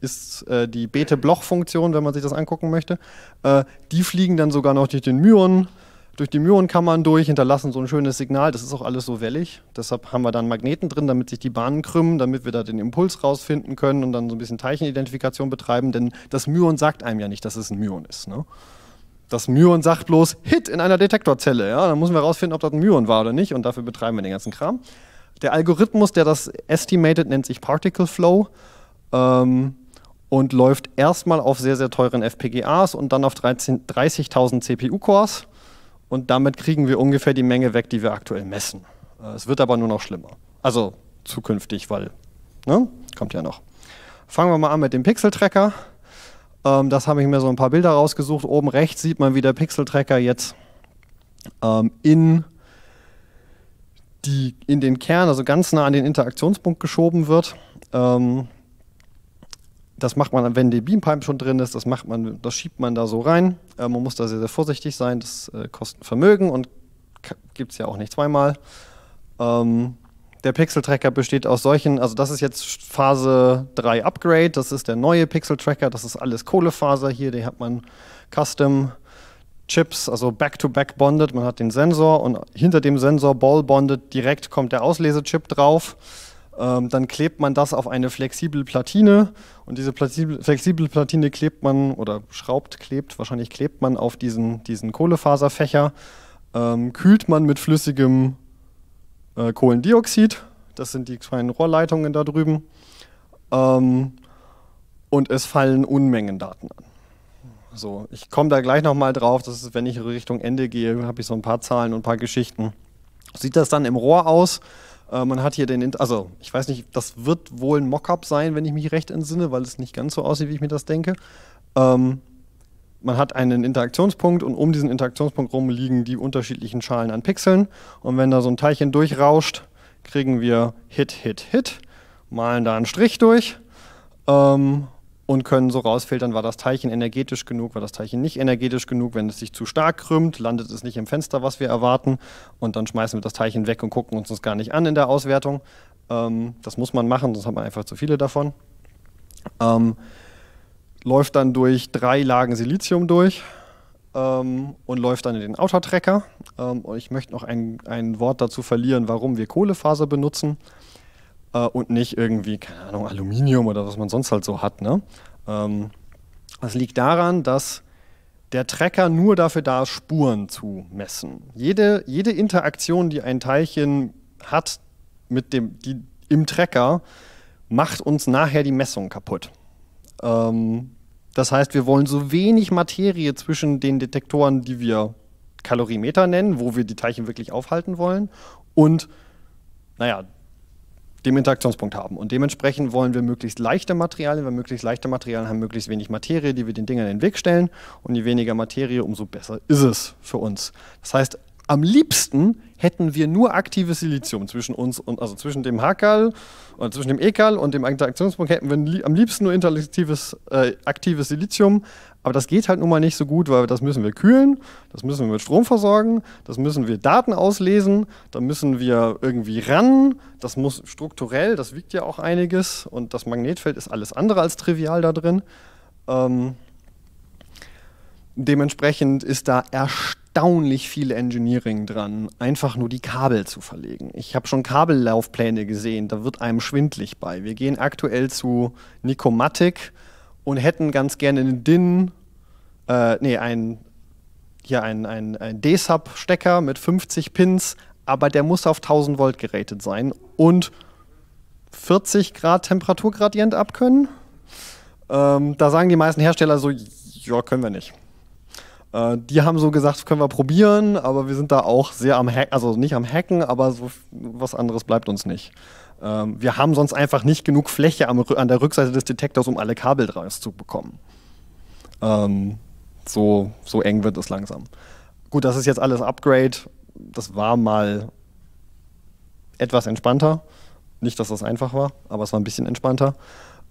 ist äh, die Bete-Bloch-Funktion, wenn man sich das angucken möchte. Äh, die fliegen dann sogar noch durch den Myon durch die Myonkammern durch, hinterlassen so ein schönes Signal. Das ist auch alles so wellig. Deshalb haben wir dann Magneten drin, damit sich die Bahnen krümmen, damit wir da den Impuls rausfinden können und dann so ein bisschen Teilchenidentifikation betreiben. Denn das Myon sagt einem ja nicht, dass es ein Myon ist. Ne? Das Myon sagt bloß Hit in einer Detektorzelle. Ja? Dann müssen wir rausfinden, ob das ein Myon war oder nicht. Und dafür betreiben wir den ganzen Kram. Der Algorithmus, der das estimated, nennt sich Particle Flow. Ähm, und läuft erstmal auf sehr, sehr teuren FPGAs und dann auf 30.000 CPU-Cores und damit kriegen wir ungefähr die Menge weg, die wir aktuell messen. Äh, es wird aber nur noch schlimmer. Also zukünftig, weil, ne? kommt ja noch. Fangen wir mal an mit dem Pixel-Tracker. Ähm, das habe ich mir so ein paar Bilder rausgesucht. Oben rechts sieht man, wie der Pixel-Tracker jetzt ähm, in, die, in den Kern, also ganz nah an den Interaktionspunkt geschoben wird. Ähm, das macht man, wenn die Beampipe schon drin ist, das macht man, das schiebt man da so rein. Äh, man muss da sehr, sehr vorsichtig sein, das äh, kostet Vermögen und gibt es ja auch nicht zweimal. Ähm, der Pixel-Tracker besteht aus solchen, also das ist jetzt Phase 3 Upgrade, das ist der neue Pixel-Tracker, das ist alles Kohlefaser hier, die hat man Custom Chips, also back-to-back -back bonded, man hat den Sensor und hinter dem Sensor ball bonded direkt kommt der Auslesechip drauf. Ähm, dann klebt man das auf eine flexible Platine und diese flexible Platine klebt man oder schraubt, klebt, wahrscheinlich klebt man auf diesen, diesen Kohlefaserfächer, ähm, kühlt man mit flüssigem äh, Kohlendioxid, das sind die kleinen Rohrleitungen da drüben, ähm, und es fallen Unmengen Daten an. So, ich komme da gleich nochmal drauf, das ist, wenn ich Richtung Ende gehe, habe ich so ein paar Zahlen und ein paar Geschichten. Sieht das dann im Rohr aus? Äh, man hat hier den, also ich weiß nicht, das wird wohl ein Mockup sein, wenn ich mich recht entsinne, weil es nicht ganz so aussieht, wie ich mir das denke. Ähm, man hat einen Interaktionspunkt und um diesen Interaktionspunkt rum liegen die unterschiedlichen Schalen an Pixeln. Und wenn da so ein Teilchen durchrauscht, kriegen wir Hit, Hit, Hit, malen da einen Strich durch. Ähm, und können so rausfiltern, war das Teilchen energetisch genug, war das Teilchen nicht energetisch genug. Wenn es sich zu stark krümmt, landet es nicht im Fenster, was wir erwarten. Und dann schmeißen wir das Teilchen weg und gucken uns das gar nicht an in der Auswertung. Ähm, das muss man machen, sonst hat man einfach zu viele davon. Ähm, läuft dann durch drei Lagen Silizium durch ähm, und läuft dann in den Outer-Tracker. Autotracker. Ähm, und ich möchte noch ein, ein Wort dazu verlieren, warum wir Kohlefaser benutzen äh, und nicht irgendwie, keine Ahnung, Aluminium oder was man sonst halt so hat. Ne? Ähm, das liegt daran, dass der Tracker nur dafür da ist, Spuren zu messen. Jede, jede Interaktion, die ein Teilchen hat mit dem, die, im Tracker, macht uns nachher die Messung kaputt. Ähm, das heißt, wir wollen so wenig Materie zwischen den Detektoren, die wir Kalorimeter nennen, wo wir die Teilchen wirklich aufhalten wollen, und naja, dem Interaktionspunkt haben. Und dementsprechend wollen wir möglichst leichte Materialien, weil möglichst leichte Materialien haben möglichst wenig Materie, die wir den Dingern in den Weg stellen. Und je weniger Materie, umso besser ist es für uns. Das heißt, am liebsten hätten wir nur aktives Silizium zwischen uns und also zwischen dem Hakal oder äh, zwischen dem Ekal und dem Interaktionspunkt hätten wir li am liebsten nur interaktives äh, aktives Silizium, aber das geht halt nun mal nicht so gut, weil das müssen wir kühlen, das müssen wir mit Strom versorgen, das müssen wir Daten auslesen, da müssen wir irgendwie ran, das muss strukturell, das wiegt ja auch einiges und das Magnetfeld ist alles andere als trivial da drin. Ähm, dementsprechend ist da erstaunlich erstaunlich viel Engineering dran, einfach nur die Kabel zu verlegen. Ich habe schon Kabellaufpläne gesehen, da wird einem schwindlig bei. Wir gehen aktuell zu Nikomatic und hätten ganz gerne einen DIN, äh, nee, ein, hier ein, ein, ein D-Sub-Stecker mit 50 Pins, aber der muss auf 1000 Volt gerätet sein und 40 Grad Temperaturgradient abkönnen. Ähm, da sagen die meisten Hersteller so, ja, können wir nicht. Äh, die haben so gesagt, können wir probieren, aber wir sind da auch sehr am Hacken, also nicht am Hacken, aber so was anderes bleibt uns nicht. Ähm, wir haben sonst einfach nicht genug Fläche am, an der Rückseite des Detektors, um alle Kabel rauszubekommen. Ähm, so, so eng wird es langsam. Gut, das ist jetzt alles Upgrade. Das war mal etwas entspannter. Nicht, dass das einfach war, aber es war ein bisschen entspannter.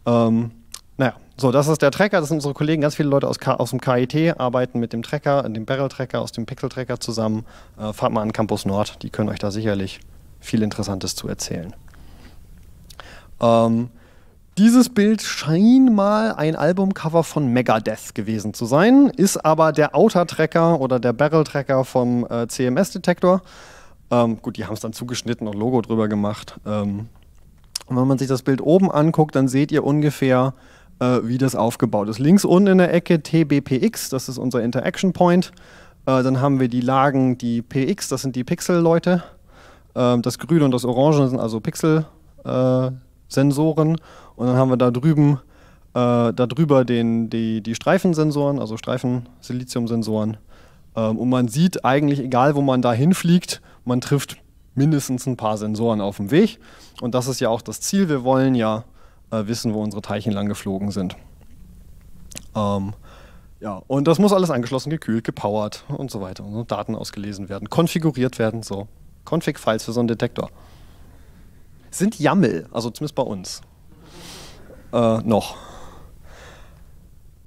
Ähm, naja, so, das ist der Tracker, das sind unsere Kollegen, ganz viele Leute aus, aus dem KIT arbeiten mit dem Tracker, dem Barrel-Tracker, aus dem Pixel-Tracker zusammen. Äh, fahrt mal an Campus Nord, die können euch da sicherlich viel Interessantes zu erzählen. Ähm, dieses Bild scheint mal ein Albumcover von Megadeth gewesen zu sein, ist aber der Outer-Tracker oder der Barrel-Tracker vom äh, CMS-Detektor. Ähm, gut, die haben es dann zugeschnitten und Logo drüber gemacht. Ähm, und wenn man sich das Bild oben anguckt, dann seht ihr ungefähr, äh, wie das aufgebaut ist. Links unten in der Ecke TBPX, das ist unser Interaction Point. Äh, dann haben wir die Lagen, die PX, das sind die Pixel-Leute. Äh, das Grüne und das Orange sind also Pixel-Sensoren. und dann haben wir da drüben äh, darüber den, die, die Streifensensoren, also Streifen-Silizium-Sensoren. Ähm, und man sieht eigentlich, egal wo man da hinfliegt, man trifft mindestens ein paar Sensoren auf dem Weg. Und das ist ja auch das Ziel. Wir wollen ja äh, wissen, wo unsere Teilchen lang geflogen sind. Ähm, ja, und das muss alles angeschlossen, gekühlt, gepowert und so weiter. Unsere Daten ausgelesen werden, konfiguriert werden, so. Config-Files für so einen Detektor. Sind YAML, also zumindest bei uns. Äh, noch.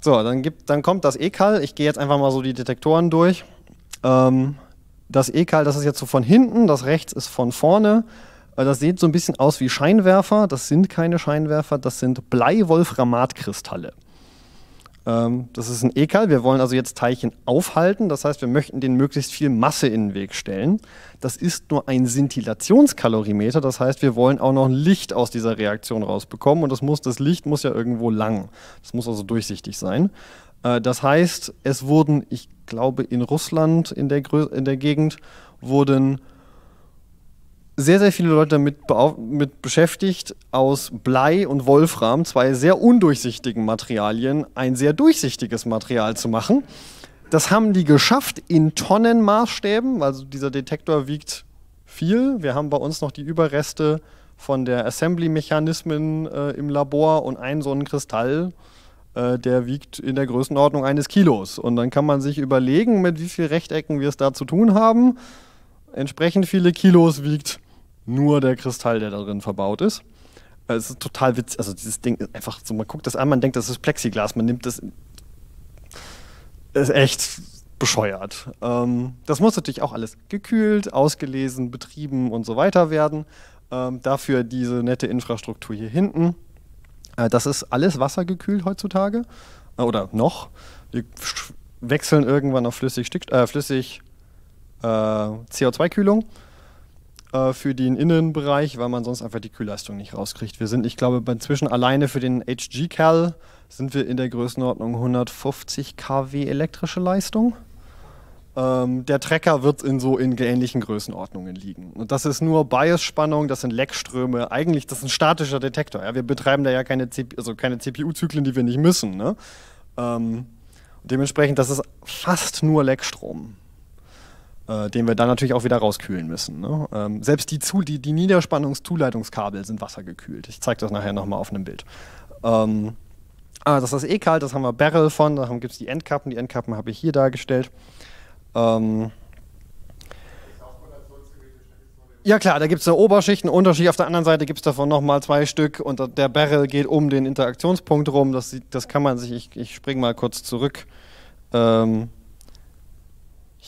So, dann, gibt, dann kommt das ECAL. Ich gehe jetzt einfach mal so die Detektoren durch. Ähm, das ECAL, das ist jetzt so von hinten, das rechts ist von vorne. Das sieht so ein bisschen aus wie Scheinwerfer. Das sind keine Scheinwerfer, das sind Bleiwolframatkristalle. Ähm, das ist ein Ekal. Wir wollen also jetzt Teilchen aufhalten. Das heißt, wir möchten denen möglichst viel Masse in den Weg stellen. Das ist nur ein Sintillationskalorimeter. Das heißt, wir wollen auch noch Licht aus dieser Reaktion rausbekommen. Und das, muss, das Licht muss ja irgendwo lang. Das muss also durchsichtig sein. Äh, das heißt, es wurden, ich glaube, in Russland in der, Grö in der Gegend wurden sehr, sehr viele Leute damit mit beschäftigt, aus Blei und Wolfram, zwei sehr undurchsichtigen Materialien, ein sehr durchsichtiges Material zu machen. Das haben die geschafft in Tonnenmaßstäben. Also dieser Detektor wiegt viel. Wir haben bei uns noch die Überreste von der Assembly-Mechanismen äh, im Labor und einen so einen Kristall, äh, der wiegt in der Größenordnung eines Kilos. Und dann kann man sich überlegen, mit wie vielen Rechtecken wir es da zu tun haben. Entsprechend viele Kilos wiegt nur der Kristall, der darin verbaut ist. Es ist total witzig. Also dieses Ding ist einfach so, man guckt das an, man denkt, das ist Plexiglas, man nimmt das. Ist echt bescheuert. Ähm, das muss natürlich auch alles gekühlt, ausgelesen, betrieben und so weiter werden. Ähm, dafür diese nette Infrastruktur hier hinten. Äh, das ist alles wassergekühlt heutzutage. Äh, oder noch. Wir wechseln irgendwann auf äh, flüssig, äh, flüssig CO2-Kühlung äh, für den Innenbereich, weil man sonst einfach die Kühlleistung nicht rauskriegt. Wir sind, ich glaube, inzwischen alleine für den HG Cal sind wir in der Größenordnung 150 kW elektrische Leistung. Ähm, der Trecker wird in so in ähnlichen Größenordnungen liegen. Und das ist nur Bias-Spannung, das sind Leckströme. Eigentlich, das ist ein statischer Detektor. Ja? Wir betreiben da ja keine, also keine CPU-Zyklen, die wir nicht müssen. Ne? Ähm, dementsprechend, das ist fast nur Leckstrom äh, den wir dann natürlich auch wieder rauskühlen müssen. Ne? Ähm, selbst die, die, die Niederspannungszuleitungskabel sind wassergekühlt. Ich zeige das nachher nochmal auf einem Bild. Ähm, ah, das ist eh kalt, das haben wir Barrel von, da gibt es die Endkappen, die Endkappen habe ich hier dargestellt. Ähm, ja klar, da gibt es eine Oberschicht, einen Unterschied. Auf der anderen Seite gibt es davon nochmal zwei Stück und der Barrel geht um den Interaktionspunkt rum. Das, das kann man sich, ich, ich springe mal kurz zurück. Ähm,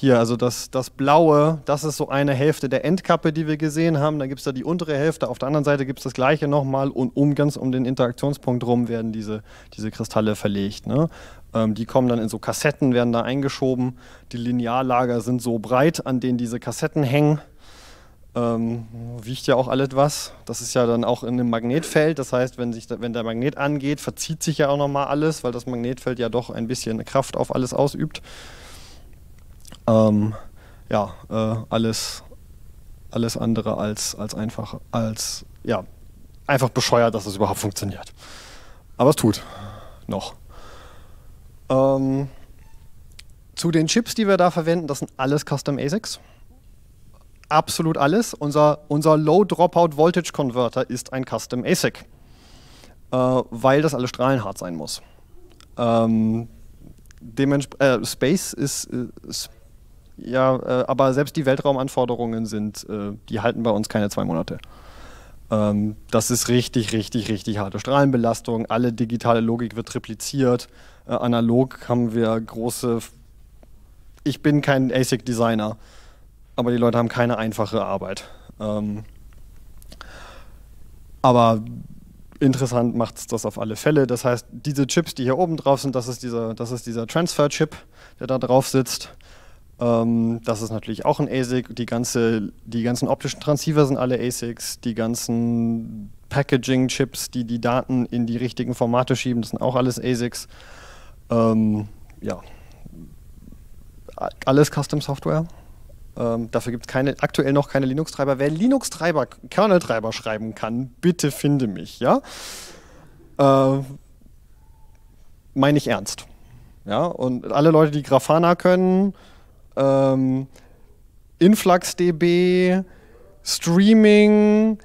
hier, also das, das Blaue, das ist so eine Hälfte der Endkappe, die wir gesehen haben. Dann gibt es da die untere Hälfte, auf der anderen Seite gibt es das gleiche nochmal und um ganz um den Interaktionspunkt rum werden diese, diese Kristalle verlegt. Ne? Ähm, die kommen dann in so Kassetten, werden da eingeschoben. Die Lineallager sind so breit, an denen diese Kassetten hängen. Ähm, wiegt ja auch alles was. Das ist ja dann auch in einem Magnetfeld. Das heißt, wenn, sich, wenn der Magnet angeht, verzieht sich ja auch nochmal alles, weil das Magnetfeld ja doch ein bisschen Kraft auf alles ausübt ähm, ja, äh, alles, alles andere als, als einfach, als, ja, einfach bescheuert, dass es das überhaupt funktioniert. Aber es tut. Noch. Ähm, zu den Chips, die wir da verwenden, das sind alles Custom ASICs. Absolut alles. Unser, unser Low Dropout Voltage Converter ist ein Custom ASIC, äh, weil das alles strahlenhart sein muss. Ähm, äh, Space ist, äh, ja, äh, aber selbst die Weltraumanforderungen sind, äh, die halten bei uns keine zwei Monate. Ähm, das ist richtig, richtig, richtig harte Strahlenbelastung. Alle digitale Logik wird tripliziert. Äh, analog haben wir große. Ich bin kein ASIC-Designer, aber die Leute haben keine einfache Arbeit. Ähm, aber interessant macht es das auf alle Fälle. Das heißt, diese Chips, die hier oben drauf sind, das ist dieser, das ist dieser Transfer-Chip, der da drauf sitzt. Ähm, das ist natürlich auch ein ASIC. Die, ganze, die ganzen optischen Transceiver sind alle ASICs. Die ganzen Packaging-Chips, die die Daten in die richtigen Formate schieben, das sind auch alles ASICs. Ähm, ja, alles Custom-Software. Ähm, dafür gibt es aktuell noch keine Linux-Treiber. Wer Linux-Treiber, Kernel-Treiber schreiben kann, bitte finde mich, ja? Äh, Meine ich ernst. Ja, und alle Leute, die Grafana können, ähm, InfluxDB, Streaming,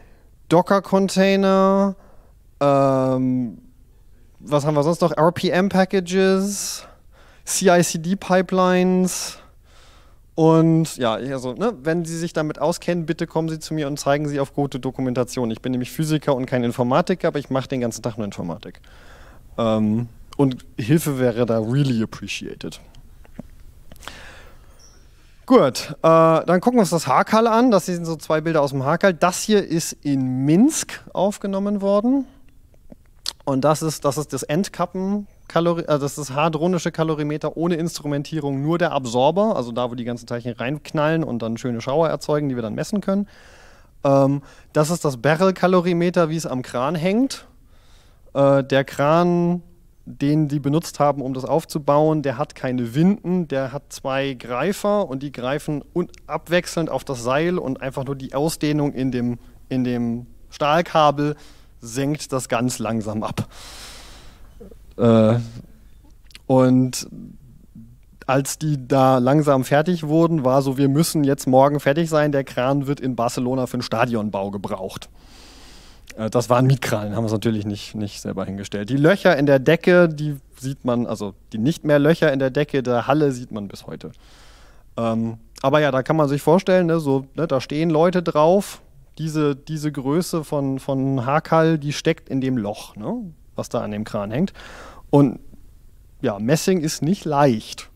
Docker-Container, ähm, was haben wir sonst noch? rpm packages cicd pipelines Und ja, also, ne, wenn Sie sich damit auskennen, bitte kommen Sie zu mir und zeigen Sie auf gute Dokumentation. Ich bin nämlich Physiker und kein Informatiker, aber ich mache den ganzen Tag nur Informatik. Ähm, und Hilfe wäre da really appreciated. Gut, äh, dann gucken wir uns das Hakal an. Das sind so zwei Bilder aus dem Hakal. Das hier ist in Minsk aufgenommen worden. Und das ist das, ist das Endkappen, Kalori äh, das ist hadronische Kalorimeter ohne Instrumentierung, nur der Absorber, also da, wo die ganzen Teilchen reinknallen und dann schöne Schauer erzeugen, die wir dann messen können. Ähm, das ist das Barrel-Kalorimeter, wie es am Kran hängt. Äh, der Kran den die benutzt haben, um das aufzubauen, der hat keine Winden, der hat zwei Greifer und die greifen abwechselnd auf das Seil und einfach nur die Ausdehnung in dem, in dem Stahlkabel senkt das ganz langsam ab. Äh, und als die da langsam fertig wurden, war so, wir müssen jetzt morgen fertig sein, der Kran wird in Barcelona für den Stadionbau gebraucht. Äh, das waren Mietkrallen, haben wir es natürlich nicht, nicht selber hingestellt. Die Löcher in der Decke, die sieht man, also die nicht mehr Löcher in der Decke der Halle sieht man bis heute. Ähm, aber ja, da kann man sich vorstellen, ne, so, ne, da stehen Leute drauf. Diese, diese Größe von, von Hakal, die steckt in dem Loch, ne, was da an dem Kran hängt. Und ja, Messing ist nicht leicht.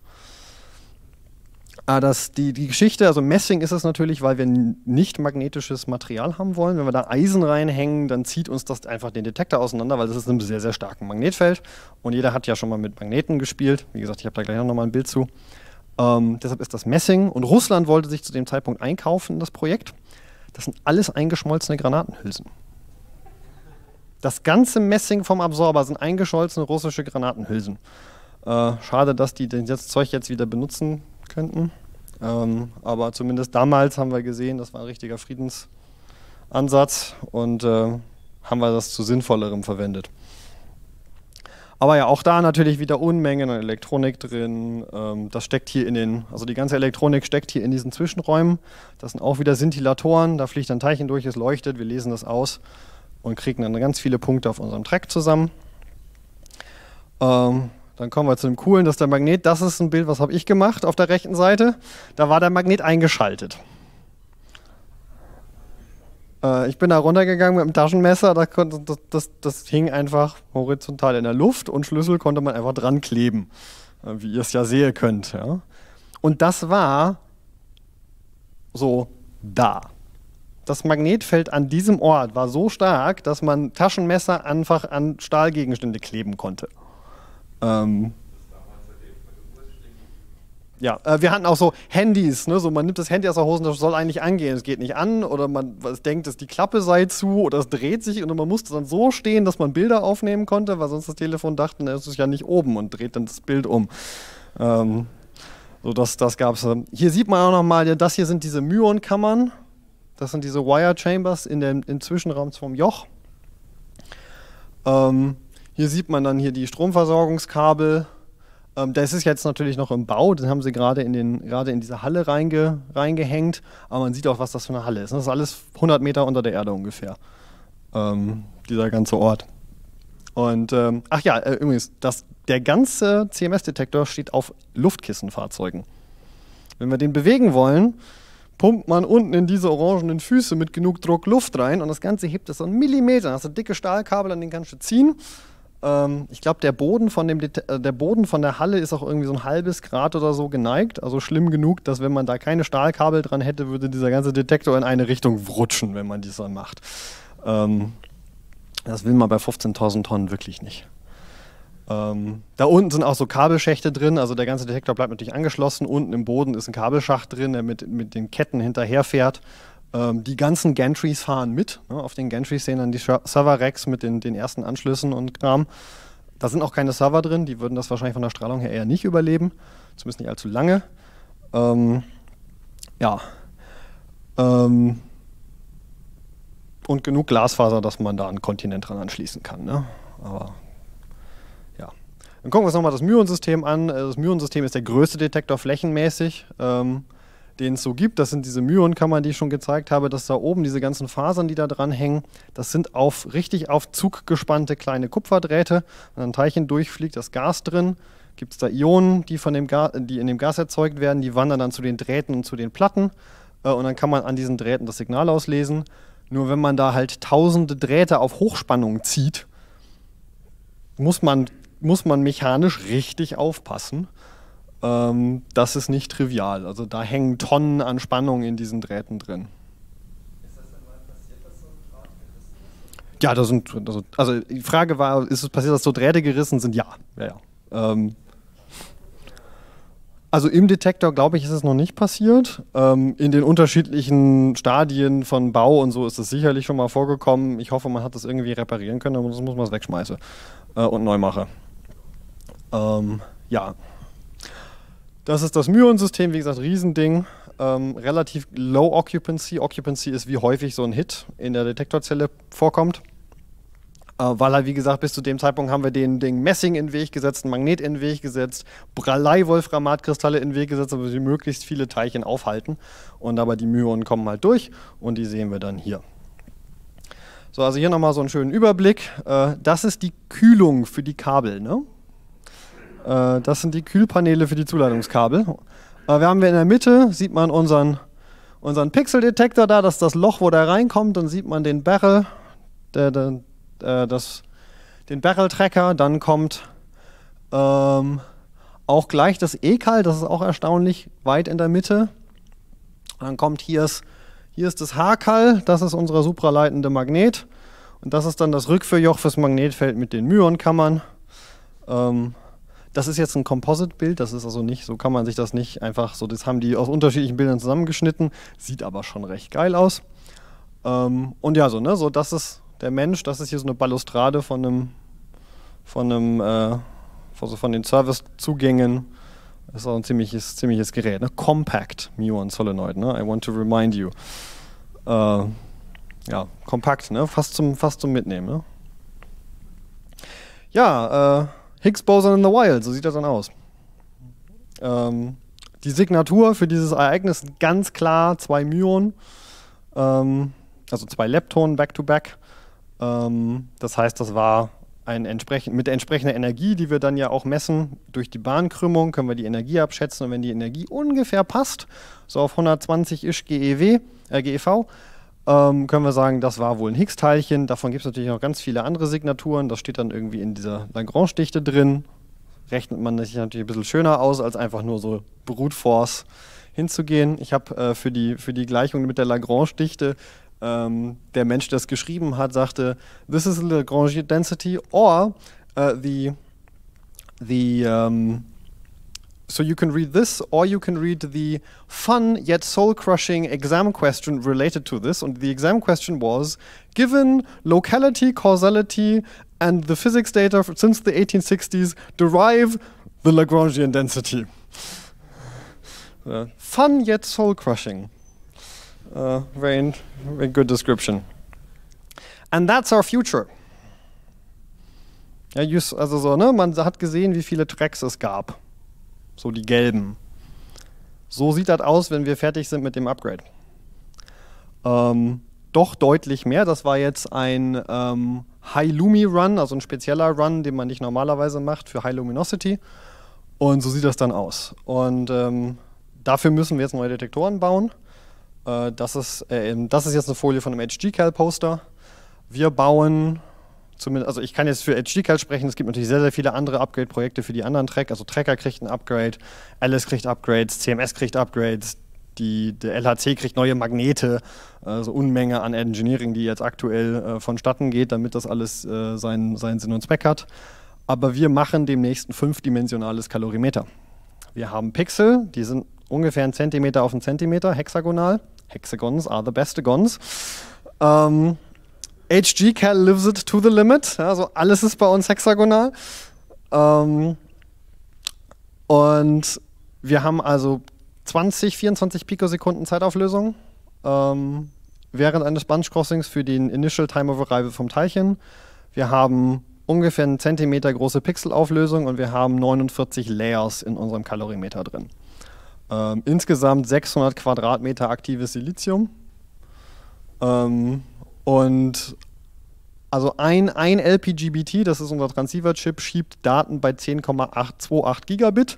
Ah, das, die, die Geschichte, also Messing ist es natürlich, weil wir nicht magnetisches Material haben wollen. Wenn wir da Eisen reinhängen, dann zieht uns das einfach den Detektor auseinander, weil das ist ein sehr, sehr starken Magnetfeld. Und jeder hat ja schon mal mit Magneten gespielt. Wie gesagt, ich habe da gleich noch mal ein Bild zu. Ähm, deshalb ist das Messing. Und Russland wollte sich zu dem Zeitpunkt einkaufen in das Projekt. Das sind alles eingeschmolzene Granatenhülsen. Das ganze Messing vom Absorber sind eingeschmolzene russische Granatenhülsen. Äh, schade, dass die das Zeug jetzt wieder benutzen könnten. Ähm, aber zumindest damals haben wir gesehen, das war ein richtiger Friedensansatz und äh, haben wir das zu sinnvollerem verwendet. Aber ja, auch da natürlich wieder Unmengen an Elektronik drin. Ähm, das steckt hier in den, also die ganze Elektronik steckt hier in diesen Zwischenräumen. Das sind auch wieder Scintillatoren, da fliegt ein Teilchen durch, es leuchtet, wir lesen das aus und kriegen dann ganz viele Punkte auf unserem Track zusammen. Ähm, dann kommen wir zu dem coolen, das ist der Magnet. Das ist ein Bild, was habe ich gemacht auf der rechten Seite. Da war der Magnet eingeschaltet. Äh, ich bin da runtergegangen mit dem Taschenmesser, das, das, das, das, hing einfach horizontal in der Luft und Schlüssel konnte man einfach dran kleben, äh, wie ihr es ja sehen könnt. Ja. Und das war so da. Das Magnetfeld an diesem Ort war so stark, dass man Taschenmesser einfach an Stahlgegenstände kleben konnte. Ähm, ja, äh, wir hatten auch so Handys, ne? so man nimmt das Handy aus der Hose, das soll eigentlich angehen, es geht nicht an oder man was, denkt, dass die Klappe sei zu oder es dreht sich und man musste dann so stehen, dass man Bilder aufnehmen konnte, weil sonst das Telefon dachte, na, es ist ja nicht oben und dreht dann das Bild um. Ähm, so das, das gab's. Hier sieht man auch nochmal, ja, das hier sind diese Myonkammern. das sind diese Wire Chambers in dem, im Zwischenraum vom Joch. Ähm, hier sieht man dann hier die Stromversorgungskabel. Ähm, das ist jetzt natürlich noch im Bau, den haben sie gerade in, den, gerade in diese Halle reinge, reingehängt, aber man sieht auch, was das für eine Halle ist. Das ist alles 100 Meter unter der Erde ungefähr, ähm, dieser ganze Ort. Und ähm, ach ja, äh, übrigens, das, der ganze CMS-Detektor steht auf Luftkissenfahrzeugen. Wenn wir den bewegen wollen, pumpt man unten in diese orangenen Füße mit genug Druck Luft rein und das Ganze hebt es so einen Millimeter. Hast du dicke Stahlkabel, an den kannst du ziehen ähm, ich glaube, der, Boden von äh, der Boden von der Halle ist auch irgendwie so ein halbes Grad oder so geneigt. Also schlimm genug, dass wenn man da keine Stahlkabel dran hätte, würde dieser ganze Detektor in eine Richtung rutschen, wenn man dies dann macht. Ähm, das will man bei 15.000 Tonnen wirklich nicht. Ähm, da unten sind auch so Kabelschächte drin, also der ganze Detektor bleibt natürlich angeschlossen. Unten im Boden ist ein Kabelschacht drin, der mit, mit den Ketten hinterherfährt ähm, die ganzen Gantries fahren mit. Ne? Auf den Gantries sehen dann die Server-Racks mit den, den ersten Anschlüssen und Kram. Da sind auch keine Server drin, die würden das wahrscheinlich von der Strahlung her eher nicht überleben, zumindest nicht allzu lange. Ähm, ja. Ähm, und genug Glasfaser, dass man da einen Kontinent dran anschließen kann. Ne? Aber Dann gucken wir uns nochmal das Myron-System an. Äh, das Myron-System ist der größte Detektor flächenmäßig. Ähm, den es so gibt. Das sind diese Myeonkammern, die ich schon gezeigt habe, dass da oben diese ganzen Fasern, die da dran hängen, das sind auf richtig auf Zug gespannte kleine Kupferdrähte. Wenn ein Teilchen durchfliegt, das Gas drin, gibt es da Ionen, die, von dem die in dem Gas erzeugt werden, die wandern dann zu den Drähten und zu den Platten äh, und dann kann man an diesen Drähten das Signal auslesen. Nur wenn man da halt tausende Drähte auf Hochspannung zieht, muss man, muss man mechanisch richtig aufpassen. Ähm, das ist nicht trivial. Also da hängen Tonnen an Spannung in diesen Drähten drin. Ist das denn mal passiert, dass so ein Draht gerissen ist? Ja, da sind, also, also die Frage war, ist es passiert, dass so Drähte gerissen sind? Ja, ja, ja. Ähm, also im Detektor, glaube ich, ist es noch nicht passiert. Ähm, in den unterschiedlichen Stadien von Bau und so ist es sicherlich schon mal vorgekommen. Ich hoffe, man hat das irgendwie reparieren können, aber sonst muss man es wegschmeißen äh, und neu machen. Ähm, ja. Das ist das Myron-System, wie gesagt, Riesending. Ähm, relativ low Occupancy. Occupancy ist wie häufig so ein Hit in der Detektorzelle vorkommt. Äh, weil halt, wie gesagt, bis zu dem Zeitpunkt haben wir den, den Messing in den Weg gesetzt, einen Magnet in den Weg gesetzt, bralei wolframatkristalle in den Weg gesetzt, damit sie möglichst viele Teilchen aufhalten. Und aber die Myonen kommen halt durch und die sehen wir dann hier. So, also hier nochmal so einen schönen Überblick. Äh, das ist die Kühlung für die Kabel. Ne? Äh, das sind die Kühlpaneele für die Zuladungskabel. Äh, wir haben wir in der Mitte, sieht man unseren, unseren Pixeldetektor da, das ist das Loch, wo der reinkommt. Dann sieht man den Barrel, der, der, der äh, das, den Barrel-Tracker. Dann kommt ähm, auch gleich das EKAL, das ist auch erstaunlich weit in der Mitte. Dann kommt hier ist, hier ist das HKAL, das ist unser supraleitende Magnet. Und das ist dann das Rückführjoch fürs Magnetfeld mit den Myonen-Kammern. Ähm, das ist jetzt ein Composite-Bild, das ist also nicht, so kann man sich das nicht einfach so, das haben die aus unterschiedlichen Bildern zusammengeschnitten, sieht aber schon recht geil aus. Ähm, und ja, so, ne, so das ist der Mensch, das ist hier so eine Balustrade von einem, von einem, äh, also von den Servicezugängen. Das ist auch ein ziemliches, ziemliches Gerät, ne? Compact Muon Solenoid, ne? I want to remind you. Äh, ja, kompakt, ne? Fast zum, fast zum Mitnehmen, ne? Ja, äh, Higgs Boson in the Wild, so sieht das dann aus. Ähm, die Signatur für dieses Ereignis ganz klar zwei Myonen, ähm, also zwei Leptonen back-to-back. Ähm, das heißt, das war ein entsprechend, mit entsprechender Energie, die wir dann ja auch messen, durch die Bahnkrümmung können wir die Energie abschätzen und wenn die Energie ungefähr passt, so auf 120 isch GeW, äh, GeV, ähm, können wir sagen, das war wohl ein Higgs-Teilchen. Davon gibt es natürlich noch ganz viele andere Signaturen. Das steht dann irgendwie in dieser Lagrange-Dichte drin. Rechnet man sich natürlich ein bisschen schöner aus, als einfach nur so Brute Force hinzugehen. Ich habe äh, für, die, für die Gleichung mit der Lagrange-Dichte ähm, der Mensch, der es geschrieben hat, sagte, this is Lagrange density or uh, the, the um, ähm, So you can read this, or you can read the fun yet soul-crushing exam question related to this. And the exam question was, given locality, causality, and the physics data since the 1860s, derive the Lagrangian density. Uh, fun yet soul-crushing. Uh, very, very good description. And that's our future. Ja, also so, ne? Man hat gesehen, wie viele Tracks es gab. so die gelben. So sieht das aus, wenn wir fertig sind mit dem Upgrade. Ähm, doch deutlich mehr. Das war jetzt ein ähm, High Lumi Run, also ein spezieller Run, den man nicht normalerweise macht für High Luminosity. Und so sieht das dann aus. Und ähm, dafür müssen wir jetzt neue Detektoren bauen. Äh, das, ist, äh, das ist jetzt eine Folie von einem HGCal Poster. Wir bauen zumindest, also ich kann jetzt für Edge Decal sprechen, es gibt natürlich sehr, sehr viele andere Upgrade-Projekte für die anderen Track. Also Tracker kriegt ein Upgrade, Alice kriegt Upgrades, CMS kriegt Upgrades, die, der LHC kriegt neue Magnete, also Unmenge an Engineering, die jetzt aktuell äh, vonstatten geht, damit das alles äh, seinen, seinen Sinn und Zweck hat. Aber wir machen demnächst ein fünfdimensionales Kalorimeter. Wir haben Pixel, die sind ungefähr einen Zentimeter auf einen Zentimeter, hexagonal. Hexagons are the best gons. Ähm, HG Cal lives it to the limit. Also alles ist bei uns hexagonal. Ähm, und wir haben also 20, 24 Pikosekunden Zeitauflösung ähm, während eines Bunch Crossings für den Initial Time of Arrival vom Teilchen. Wir haben ungefähr einen Zentimeter große Pixelauflösung und wir haben 49 Layers in unserem Kalorimeter drin. Ähm, insgesamt 600 Quadratmeter aktives Silizium. Ähm, und also ein, ein LPGBT, das ist unser Transceiver-Chip, schiebt Daten bei 10,828 Gigabit.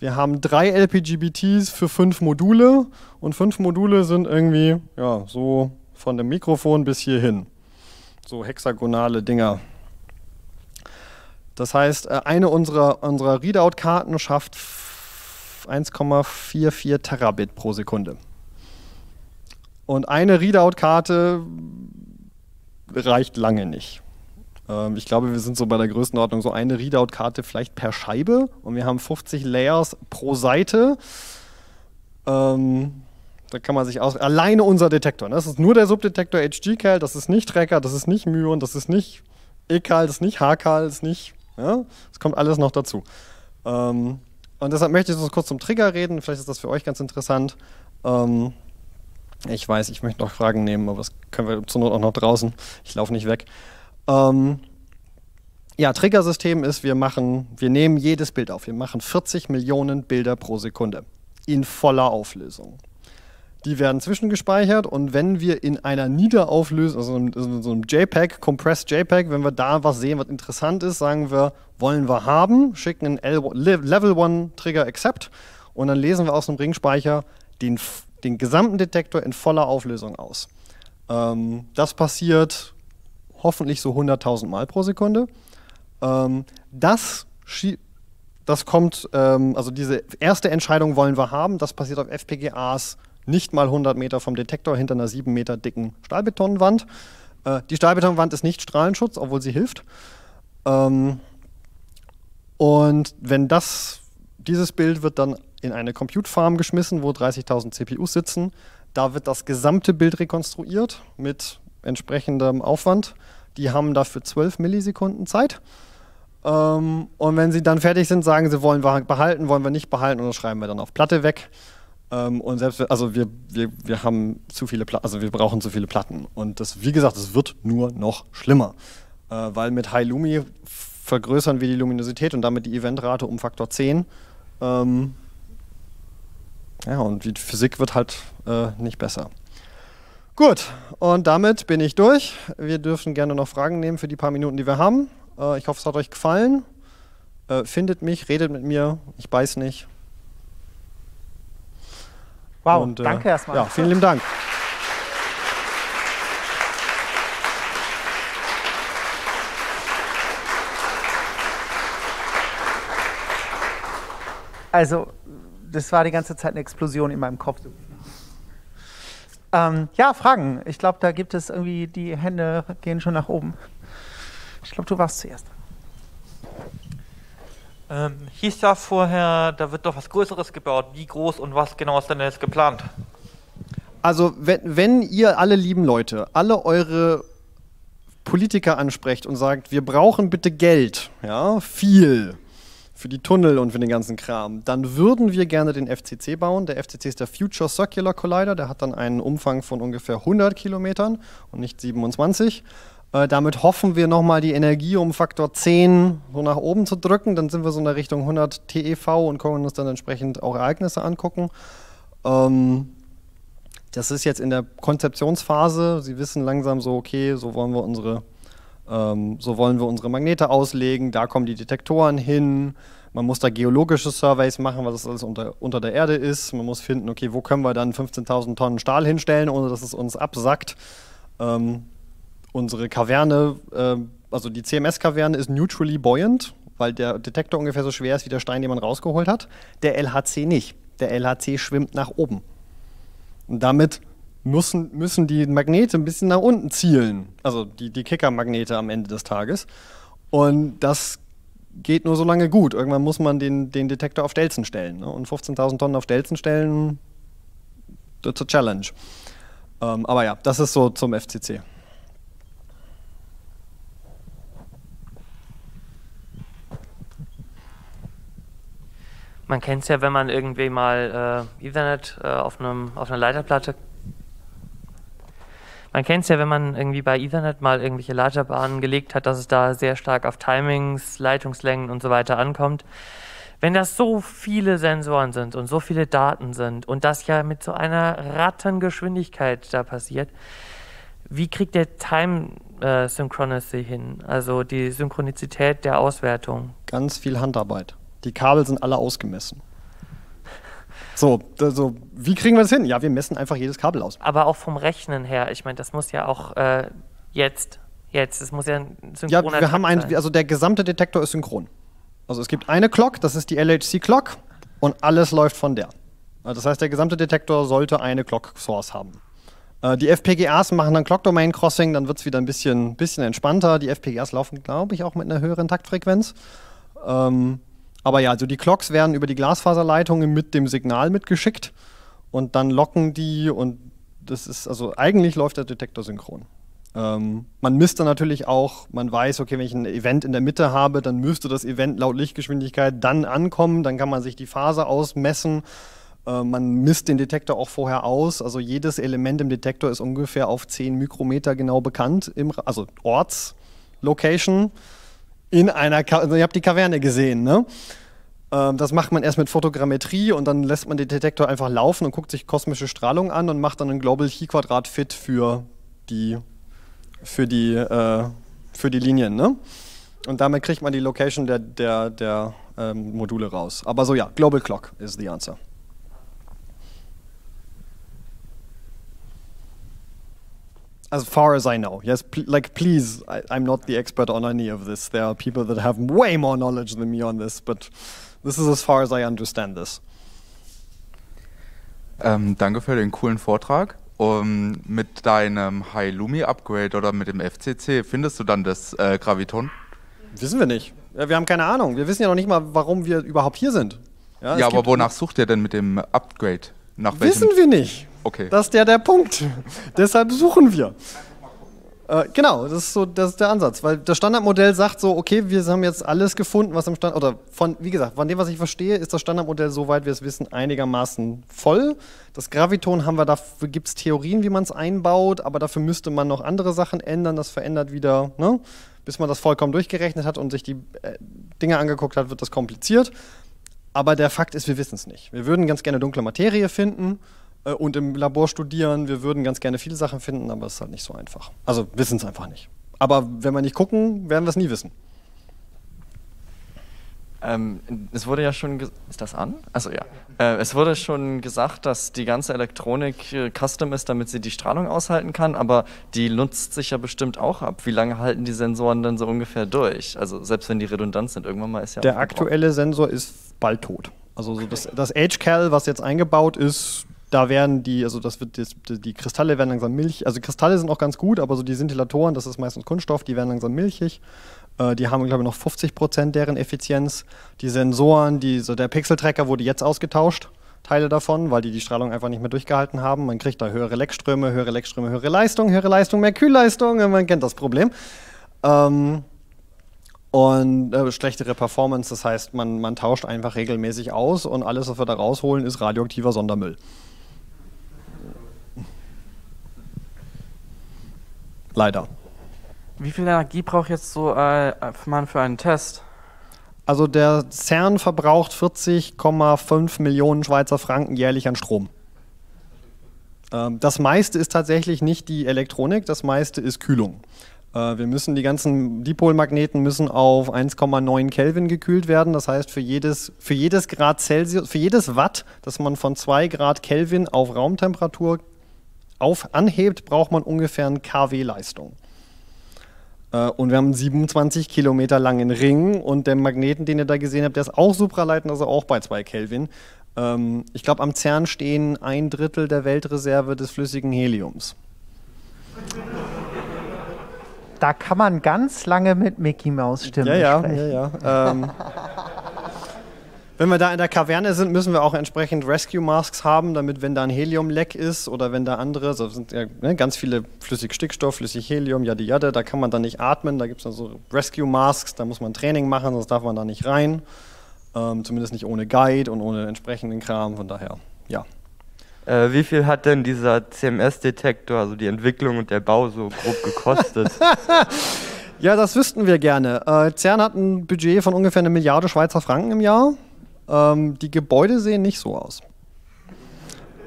Wir haben drei LPGBTs für fünf Module und fünf Module sind irgendwie ja, so von dem Mikrofon bis hierhin. So hexagonale Dinger. Das heißt, äh, eine unserer, unserer Readout-Karten schafft 1,44 Terabit pro Sekunde. Und eine Readout-Karte reicht lange nicht. Ähm, ich glaube, wir sind so bei der Größenordnung so eine Readout-Karte vielleicht per Scheibe und wir haben 50 Layers pro Seite. Ähm, da kann man sich aus. Alleine unser Detektor. Ne? Das ist nur der Subdetektor HGCal, das ist nicht Tracker, das ist nicht Myon, das ist nicht ECAL, das ist nicht HCAL, das ist nicht. Ja? Das kommt alles noch dazu. Ähm, und deshalb möchte ich jetzt kurz zum Trigger reden. Vielleicht ist das für euch ganz interessant. Ähm, ich weiß, ich möchte noch Fragen nehmen, aber das können wir zur Not auch noch draußen. Ich laufe nicht weg. Ähm, ja, Triggersystem ist, wir machen, wir nehmen jedes Bild auf. Wir machen 40 Millionen Bilder pro Sekunde in voller Auflösung. Die werden zwischengespeichert und wenn wir in einer Niederauflösung, also in so einem JPEG, Compressed JPEG, wenn wir da was sehen, was interessant ist, sagen wir, wollen wir haben, schicken einen Level 1 Trigger Accept und dann lesen wir aus dem Ringspeicher den den gesamten Detektor in voller Auflösung aus. Ähm, das passiert hoffentlich so 100.000 Mal pro Sekunde. Ähm, das, das kommt, ähm, also diese erste Entscheidung wollen wir haben, das passiert auf FPGAs nicht mal 100 Meter vom Detektor hinter einer 7 Meter dicken Stahlbetonwand. Äh, die Stahlbetonwand ist nicht Strahlenschutz, obwohl sie hilft. Ähm, und wenn das, dieses Bild wird dann in eine Compute Farm geschmissen, wo 30.000 CPUs sitzen. Da wird das gesamte Bild rekonstruiert mit entsprechendem Aufwand. Die haben dafür 12 Millisekunden Zeit. Ähm, und wenn sie dann fertig sind, sagen sie, wollen wir behalten, wollen wir nicht behalten, und das schreiben wir dann auf Platte weg. Ähm, und selbst, also wir, wir, wir haben zu viele, Pla also wir brauchen zu viele Platten. Und das, wie gesagt, es wird nur noch schlimmer, äh, weil mit High Lumi vergrößern wir die Luminosität und damit die Eventrate um Faktor 10. Ähm, ja, und die Physik wird halt äh, nicht besser. Gut, und damit bin ich durch. Wir dürfen gerne noch Fragen nehmen für die paar Minuten, die wir haben. Äh, ich hoffe, es hat euch gefallen. Äh, findet mich, redet mit mir. Ich beiß nicht. Wow, und, äh, danke erstmal. Ja, vielen lieben Dank. Also das war die ganze Zeit eine Explosion in meinem Kopf. Ähm, ja, Fragen. Ich glaube, da gibt es irgendwie, die Hände gehen schon nach oben. Ich glaube, du warst zuerst. Ähm, hieß ja vorher, da wird doch was Größeres gebaut. Wie groß und was genau ist denn jetzt geplant? Also, wenn, wenn ihr alle lieben Leute, alle eure Politiker ansprecht und sagt, wir brauchen bitte Geld, ja, viel, für die Tunnel und für den ganzen Kram, dann würden wir gerne den FCC bauen. Der FCC ist der Future Circular Collider, der hat dann einen Umfang von ungefähr 100 Kilometern und nicht 27. Äh, damit hoffen wir nochmal die Energie um Faktor 10 so nach oben zu drücken. Dann sind wir so in der Richtung 100 TeV und können uns dann entsprechend auch Ereignisse angucken. Ähm, das ist jetzt in der Konzeptionsphase. Sie wissen langsam so, okay, so wollen wir unsere ähm, so wollen wir unsere Magnete auslegen, da kommen die Detektoren hin. Man muss da geologische Surveys machen, was das alles unter, unter der Erde ist. Man muss finden, okay, wo können wir dann 15.000 Tonnen Stahl hinstellen, ohne dass es uns absackt. Ähm, unsere Kaverne, äh, also die CMS-Kaverne ist neutrally buoyant, weil der Detektor ungefähr so schwer ist wie der Stein, den man rausgeholt hat. Der LHC nicht. Der LHC schwimmt nach oben. Und damit müssen, müssen die Magnete ein bisschen nach unten zielen. Also die, die Kicker-Magnete am Ende des Tages. Und das geht nur so lange gut. Irgendwann muss man den, den Detektor auf Stelzen stellen. Ne? Und 15.000 Tonnen auf Stelzen stellen, das ist eine challenge. Ähm, aber ja, das ist so zum FCC. Man kennt es ja, wenn man irgendwie mal äh, Ethernet äh, auf, einem, auf einer Leiterplatte man kennt es ja, wenn man irgendwie bei Ethernet mal irgendwelche Leiterbahnen gelegt hat, dass es da sehr stark auf Timings, Leitungslängen und so weiter ankommt. Wenn das so viele Sensoren sind und so viele Daten sind und das ja mit so einer Rattengeschwindigkeit da passiert, wie kriegt der Time äh, Synchronicity hin, also die Synchronizität der Auswertung? Ganz viel Handarbeit. Die Kabel sind alle ausgemessen. So, also, wie kriegen wir das hin? Ja, wir messen einfach jedes Kabel aus. Aber auch vom Rechnen her, ich meine, das muss ja auch äh, jetzt, jetzt, es muss ja ein synchroner Ja, wir haben ein, also der gesamte Detektor ist synchron. Also es gibt eine Clock, das ist die LHC-Clock und alles läuft von der. Also das heißt, der gesamte Detektor sollte eine Clock-Source haben. Äh, die FPGAs machen dann Clock-Domain-Crossing, dann wird es wieder ein bisschen, bisschen entspannter. Die FPGAs laufen, glaube ich, auch mit einer höheren Taktfrequenz. Ähm, aber ja, also die Clocks werden über die Glasfaserleitungen mit dem Signal mitgeschickt und dann locken die und das ist, also eigentlich läuft der Detektor synchron. Ähm, man misst dann natürlich auch, man weiß, okay, wenn ich ein Event in der Mitte habe, dann müsste das Event laut Lichtgeschwindigkeit dann ankommen, dann kann man sich die Phase ausmessen. Äh, man misst den Detektor auch vorher aus. Also jedes Element im Detektor ist ungefähr auf 10 Mikrometer genau bekannt, im, also Ortslocation. Location in einer, Ka also ihr habt die Kaverne gesehen, ne? Ähm, das macht man erst mit Fotogrammetrie und dann lässt man den Detektor einfach laufen und guckt sich kosmische Strahlung an und macht dann ein Global He Quadrat fit für die, für die, äh, für die Linien, ne? Und damit kriegt man die Location der, der, der ähm, Module raus. Aber so ja, Global Clock ist die Antwort. as far as I know. Yes, pl like please, I, am not the expert on any of this. There are people that have way more knowledge than me on this, but this is as far as I understand this. Ähm, danke für den coolen Vortrag. Um, mit deinem High Upgrade oder mit dem FCC findest du dann das äh, Graviton? Wissen wir nicht. wir haben keine Ahnung. Wir wissen ja noch nicht mal, warum wir überhaupt hier sind. Ja, ja aber wonach sucht ihr denn mit dem Upgrade? Nach welchem? Wissen wir nicht. Okay. Das ist ja der Punkt. Deshalb suchen wir. Äh, genau, das ist so das ist der Ansatz, weil das Standardmodell sagt so, okay, wir haben jetzt alles gefunden, was im Standard oder von wie gesagt, von dem was ich verstehe, ist das Standardmodell soweit wir es wissen einigermaßen voll. Das Graviton haben wir dafür gibt es Theorien, wie man es einbaut, aber dafür müsste man noch andere Sachen ändern, das verändert wieder, ne? bis man das vollkommen durchgerechnet hat und sich die äh, Dinge angeguckt hat, wird das kompliziert aber der Fakt ist, wir wissen es nicht. Wir würden ganz gerne dunkle Materie finden äh, und im Labor studieren. Wir würden ganz gerne viele Sachen finden, aber es ist halt nicht so einfach. Also wissen es einfach nicht. Aber wenn wir nicht gucken, werden wir es nie wissen. Ähm, es wurde ja schon, ist das an? Also ja, äh, es wurde schon gesagt, dass die ganze Elektronik äh, custom ist, damit sie die Strahlung aushalten kann, aber die nutzt sich ja bestimmt auch ab. Wie lange halten die Sensoren denn so ungefähr durch? Also selbst wenn die redundant sind, irgendwann mal ist ja. Der aktuelle Sensor ist bald tot. Also so das, das H-Cal, was jetzt eingebaut ist, da werden die, also das wird jetzt, die Kristalle werden langsam milchig. Also Kristalle sind auch ganz gut, aber so die Sintillatoren, das ist meistens Kunststoff, die werden langsam milchig. Äh, die haben, glaube ich, noch 50 Prozent deren Effizienz. Die Sensoren, die, so der Pixel-Tracker wurde jetzt ausgetauscht, Teile davon, weil die die Strahlung einfach nicht mehr durchgehalten haben. Man kriegt da höhere Leckströme, höhere Leckströme, höhere Leistung, höhere Leistung, mehr Kühlleistung. Man kennt das Problem. Ähm, und äh, schlechtere Performance, das heißt, man, man tauscht einfach regelmäßig aus und alles, was wir da rausholen, ist radioaktiver Sondermüll. Leider. Wie viel Energie braucht jetzt so äh, man für einen Test? Also der CERN verbraucht 40,5 Millionen Schweizer Franken jährlich an Strom. Ähm, das meiste ist tatsächlich nicht die Elektronik, das meiste ist Kühlung. Äh, wir müssen die ganzen Dipolmagneten müssen auf 1,9 Kelvin gekühlt werden. Das heißt, für jedes, für jedes Grad Celsius, für jedes Watt, das man von 2 Grad Kelvin auf Raumtemperatur auf, anhebt, braucht man ungefähr eine KW-Leistung. Äh, und wir haben einen 27 Kilometer langen Ring und der Magneten, den ihr da gesehen habt, der ist auch supraleitend, also auch bei 2 Kelvin. Ähm, ich glaube, am CERN stehen ein Drittel der Weltreserve des flüssigen Heliums. Da kann man ganz lange mit Mickey Maus stimmen. Ja, ja, sprechen. ja, ja. Ähm, Wenn wir da in der Kaverne sind, müssen wir auch entsprechend Rescue Masks haben, damit, wenn da ein helium Heliumleck ist oder wenn da andere, so sind ja ne, ganz viele flüssig Stickstoff, flüssig Helium, yada yada, da kann man dann nicht atmen, da gibt es dann so Rescue Masks, da muss man Training machen, sonst darf man da nicht rein. Ähm, zumindest nicht ohne Guide und ohne entsprechenden Kram, von daher, ja. Äh, wie viel hat denn dieser CMS-Detektor, also die Entwicklung und der Bau, so grob gekostet? ja, das wüssten wir gerne. Äh, CERN hat ein Budget von ungefähr eine Milliarde Schweizer Franken im Jahr. Ähm, die Gebäude sehen nicht so aus.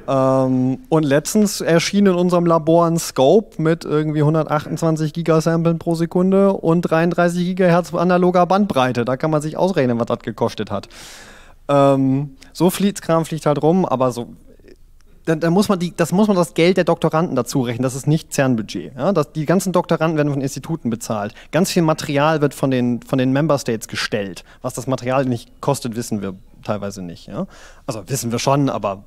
Ähm, und letztens erschien in unserem Labor ein Scope mit irgendwie 128 Gigasamplen pro Sekunde und 33 Gigahertz analoger Bandbreite. Da kann man sich ausrechnen, was das gekostet hat. Ähm, so flieht Kram fliegt halt rum, aber so da, da, muss man die, das muss man das Geld der Doktoranden dazu rechnen. Das ist nicht CERN-Budget. Ja? Das, die ganzen Doktoranden werden von Instituten bezahlt. Ganz viel Material wird von den, von den Member States gestellt. Was das Material nicht kostet, wissen wir teilweise nicht. Ja? Also wissen wir schon, aber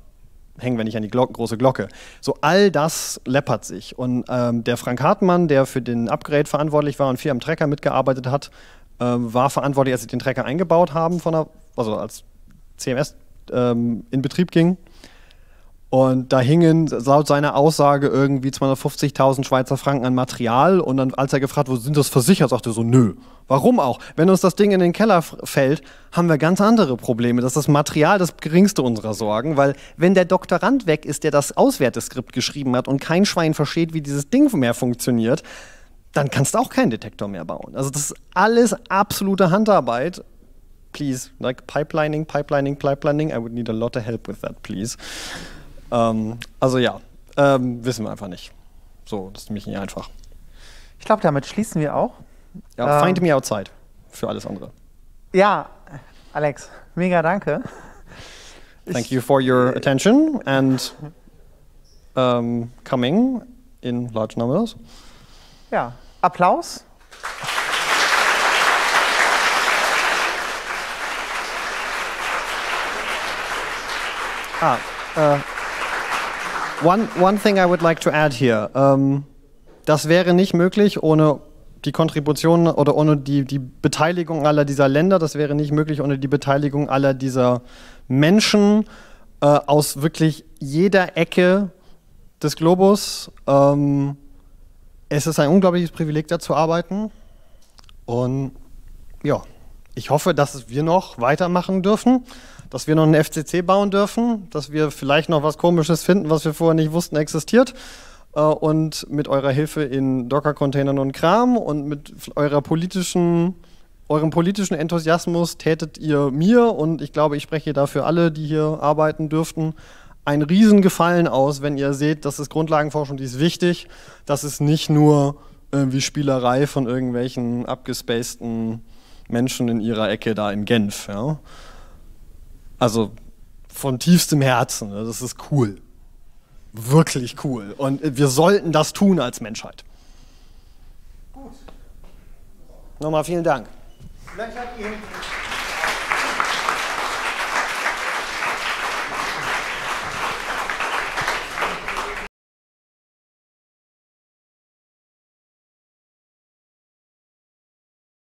hängen wir nicht an die Glock große Glocke. So all das läppert sich. Und ähm, der Frank Hartmann, der für den Upgrade verantwortlich war und viel am Trecker mitgearbeitet hat, äh, war verantwortlich, als sie den Trecker eingebaut haben, der, also als CMS ähm, in Betrieb ging. Und da hingen laut seiner Aussage irgendwie 250.000 Schweizer Franken an Material. Und dann, als er gefragt wurde, sind das versichert, sagte er so, nö. Warum auch? Wenn uns das Ding in den Keller fällt, haben wir ganz andere Probleme. Das ist das Material das geringste unserer Sorgen, weil wenn der Doktorand weg ist, der das Auswerteskript geschrieben hat und kein Schwein versteht, wie dieses Ding mehr funktioniert, dann kannst du auch keinen Detektor mehr bauen. Also das ist alles absolute Handarbeit please, like pipelining, pipelining, pipelining. I would need a lot of help with that, please. Ähm, also ja, ähm, wissen wir einfach nicht. So, das ist nämlich nicht einfach. Ich glaube, damit schließen wir auch. Ja, ähm, find me outside für alles andere. Ja, Alex, mega danke. Thank ich, you for your äh, attention and um, coming in large numbers. Ja, Applaus. Ah, äh, One, one thing I would like to add here. Um, ähm, das wäre nicht möglich ohne die Kontribution oder ohne die, die Beteiligung aller dieser Länder. Das wäre nicht möglich ohne die Beteiligung aller dieser Menschen äh, aus wirklich jeder Ecke des Globus. Ähm, es ist ein unglaubliches Privileg, da zu arbeiten. Und ja, ich hoffe, dass wir noch weitermachen dürfen dass wir noch einen FCC bauen dürfen, dass wir vielleicht noch was Komisches finden, was wir vorher nicht wussten existiert. Äh, und mit eurer Hilfe in Docker-Containern und Kram und mit eurer politischen, eurem politischen Enthusiasmus tätet ihr mir und ich glaube, ich spreche dafür alle, die hier arbeiten dürften, einen Riesengefallen aus, wenn ihr seht, das ist Grundlagenforschung, die ist wichtig. Das ist nicht nur irgendwie Spielerei von irgendwelchen abgespaceden Menschen in ihrer Ecke da in Genf. Ja? Also von tiefstem Herzen. Ne? Das ist cool. Wirklich cool. Und wir sollten das tun als Menschheit. Gut. Nochmal vielen Dank. Vielleicht hat ihr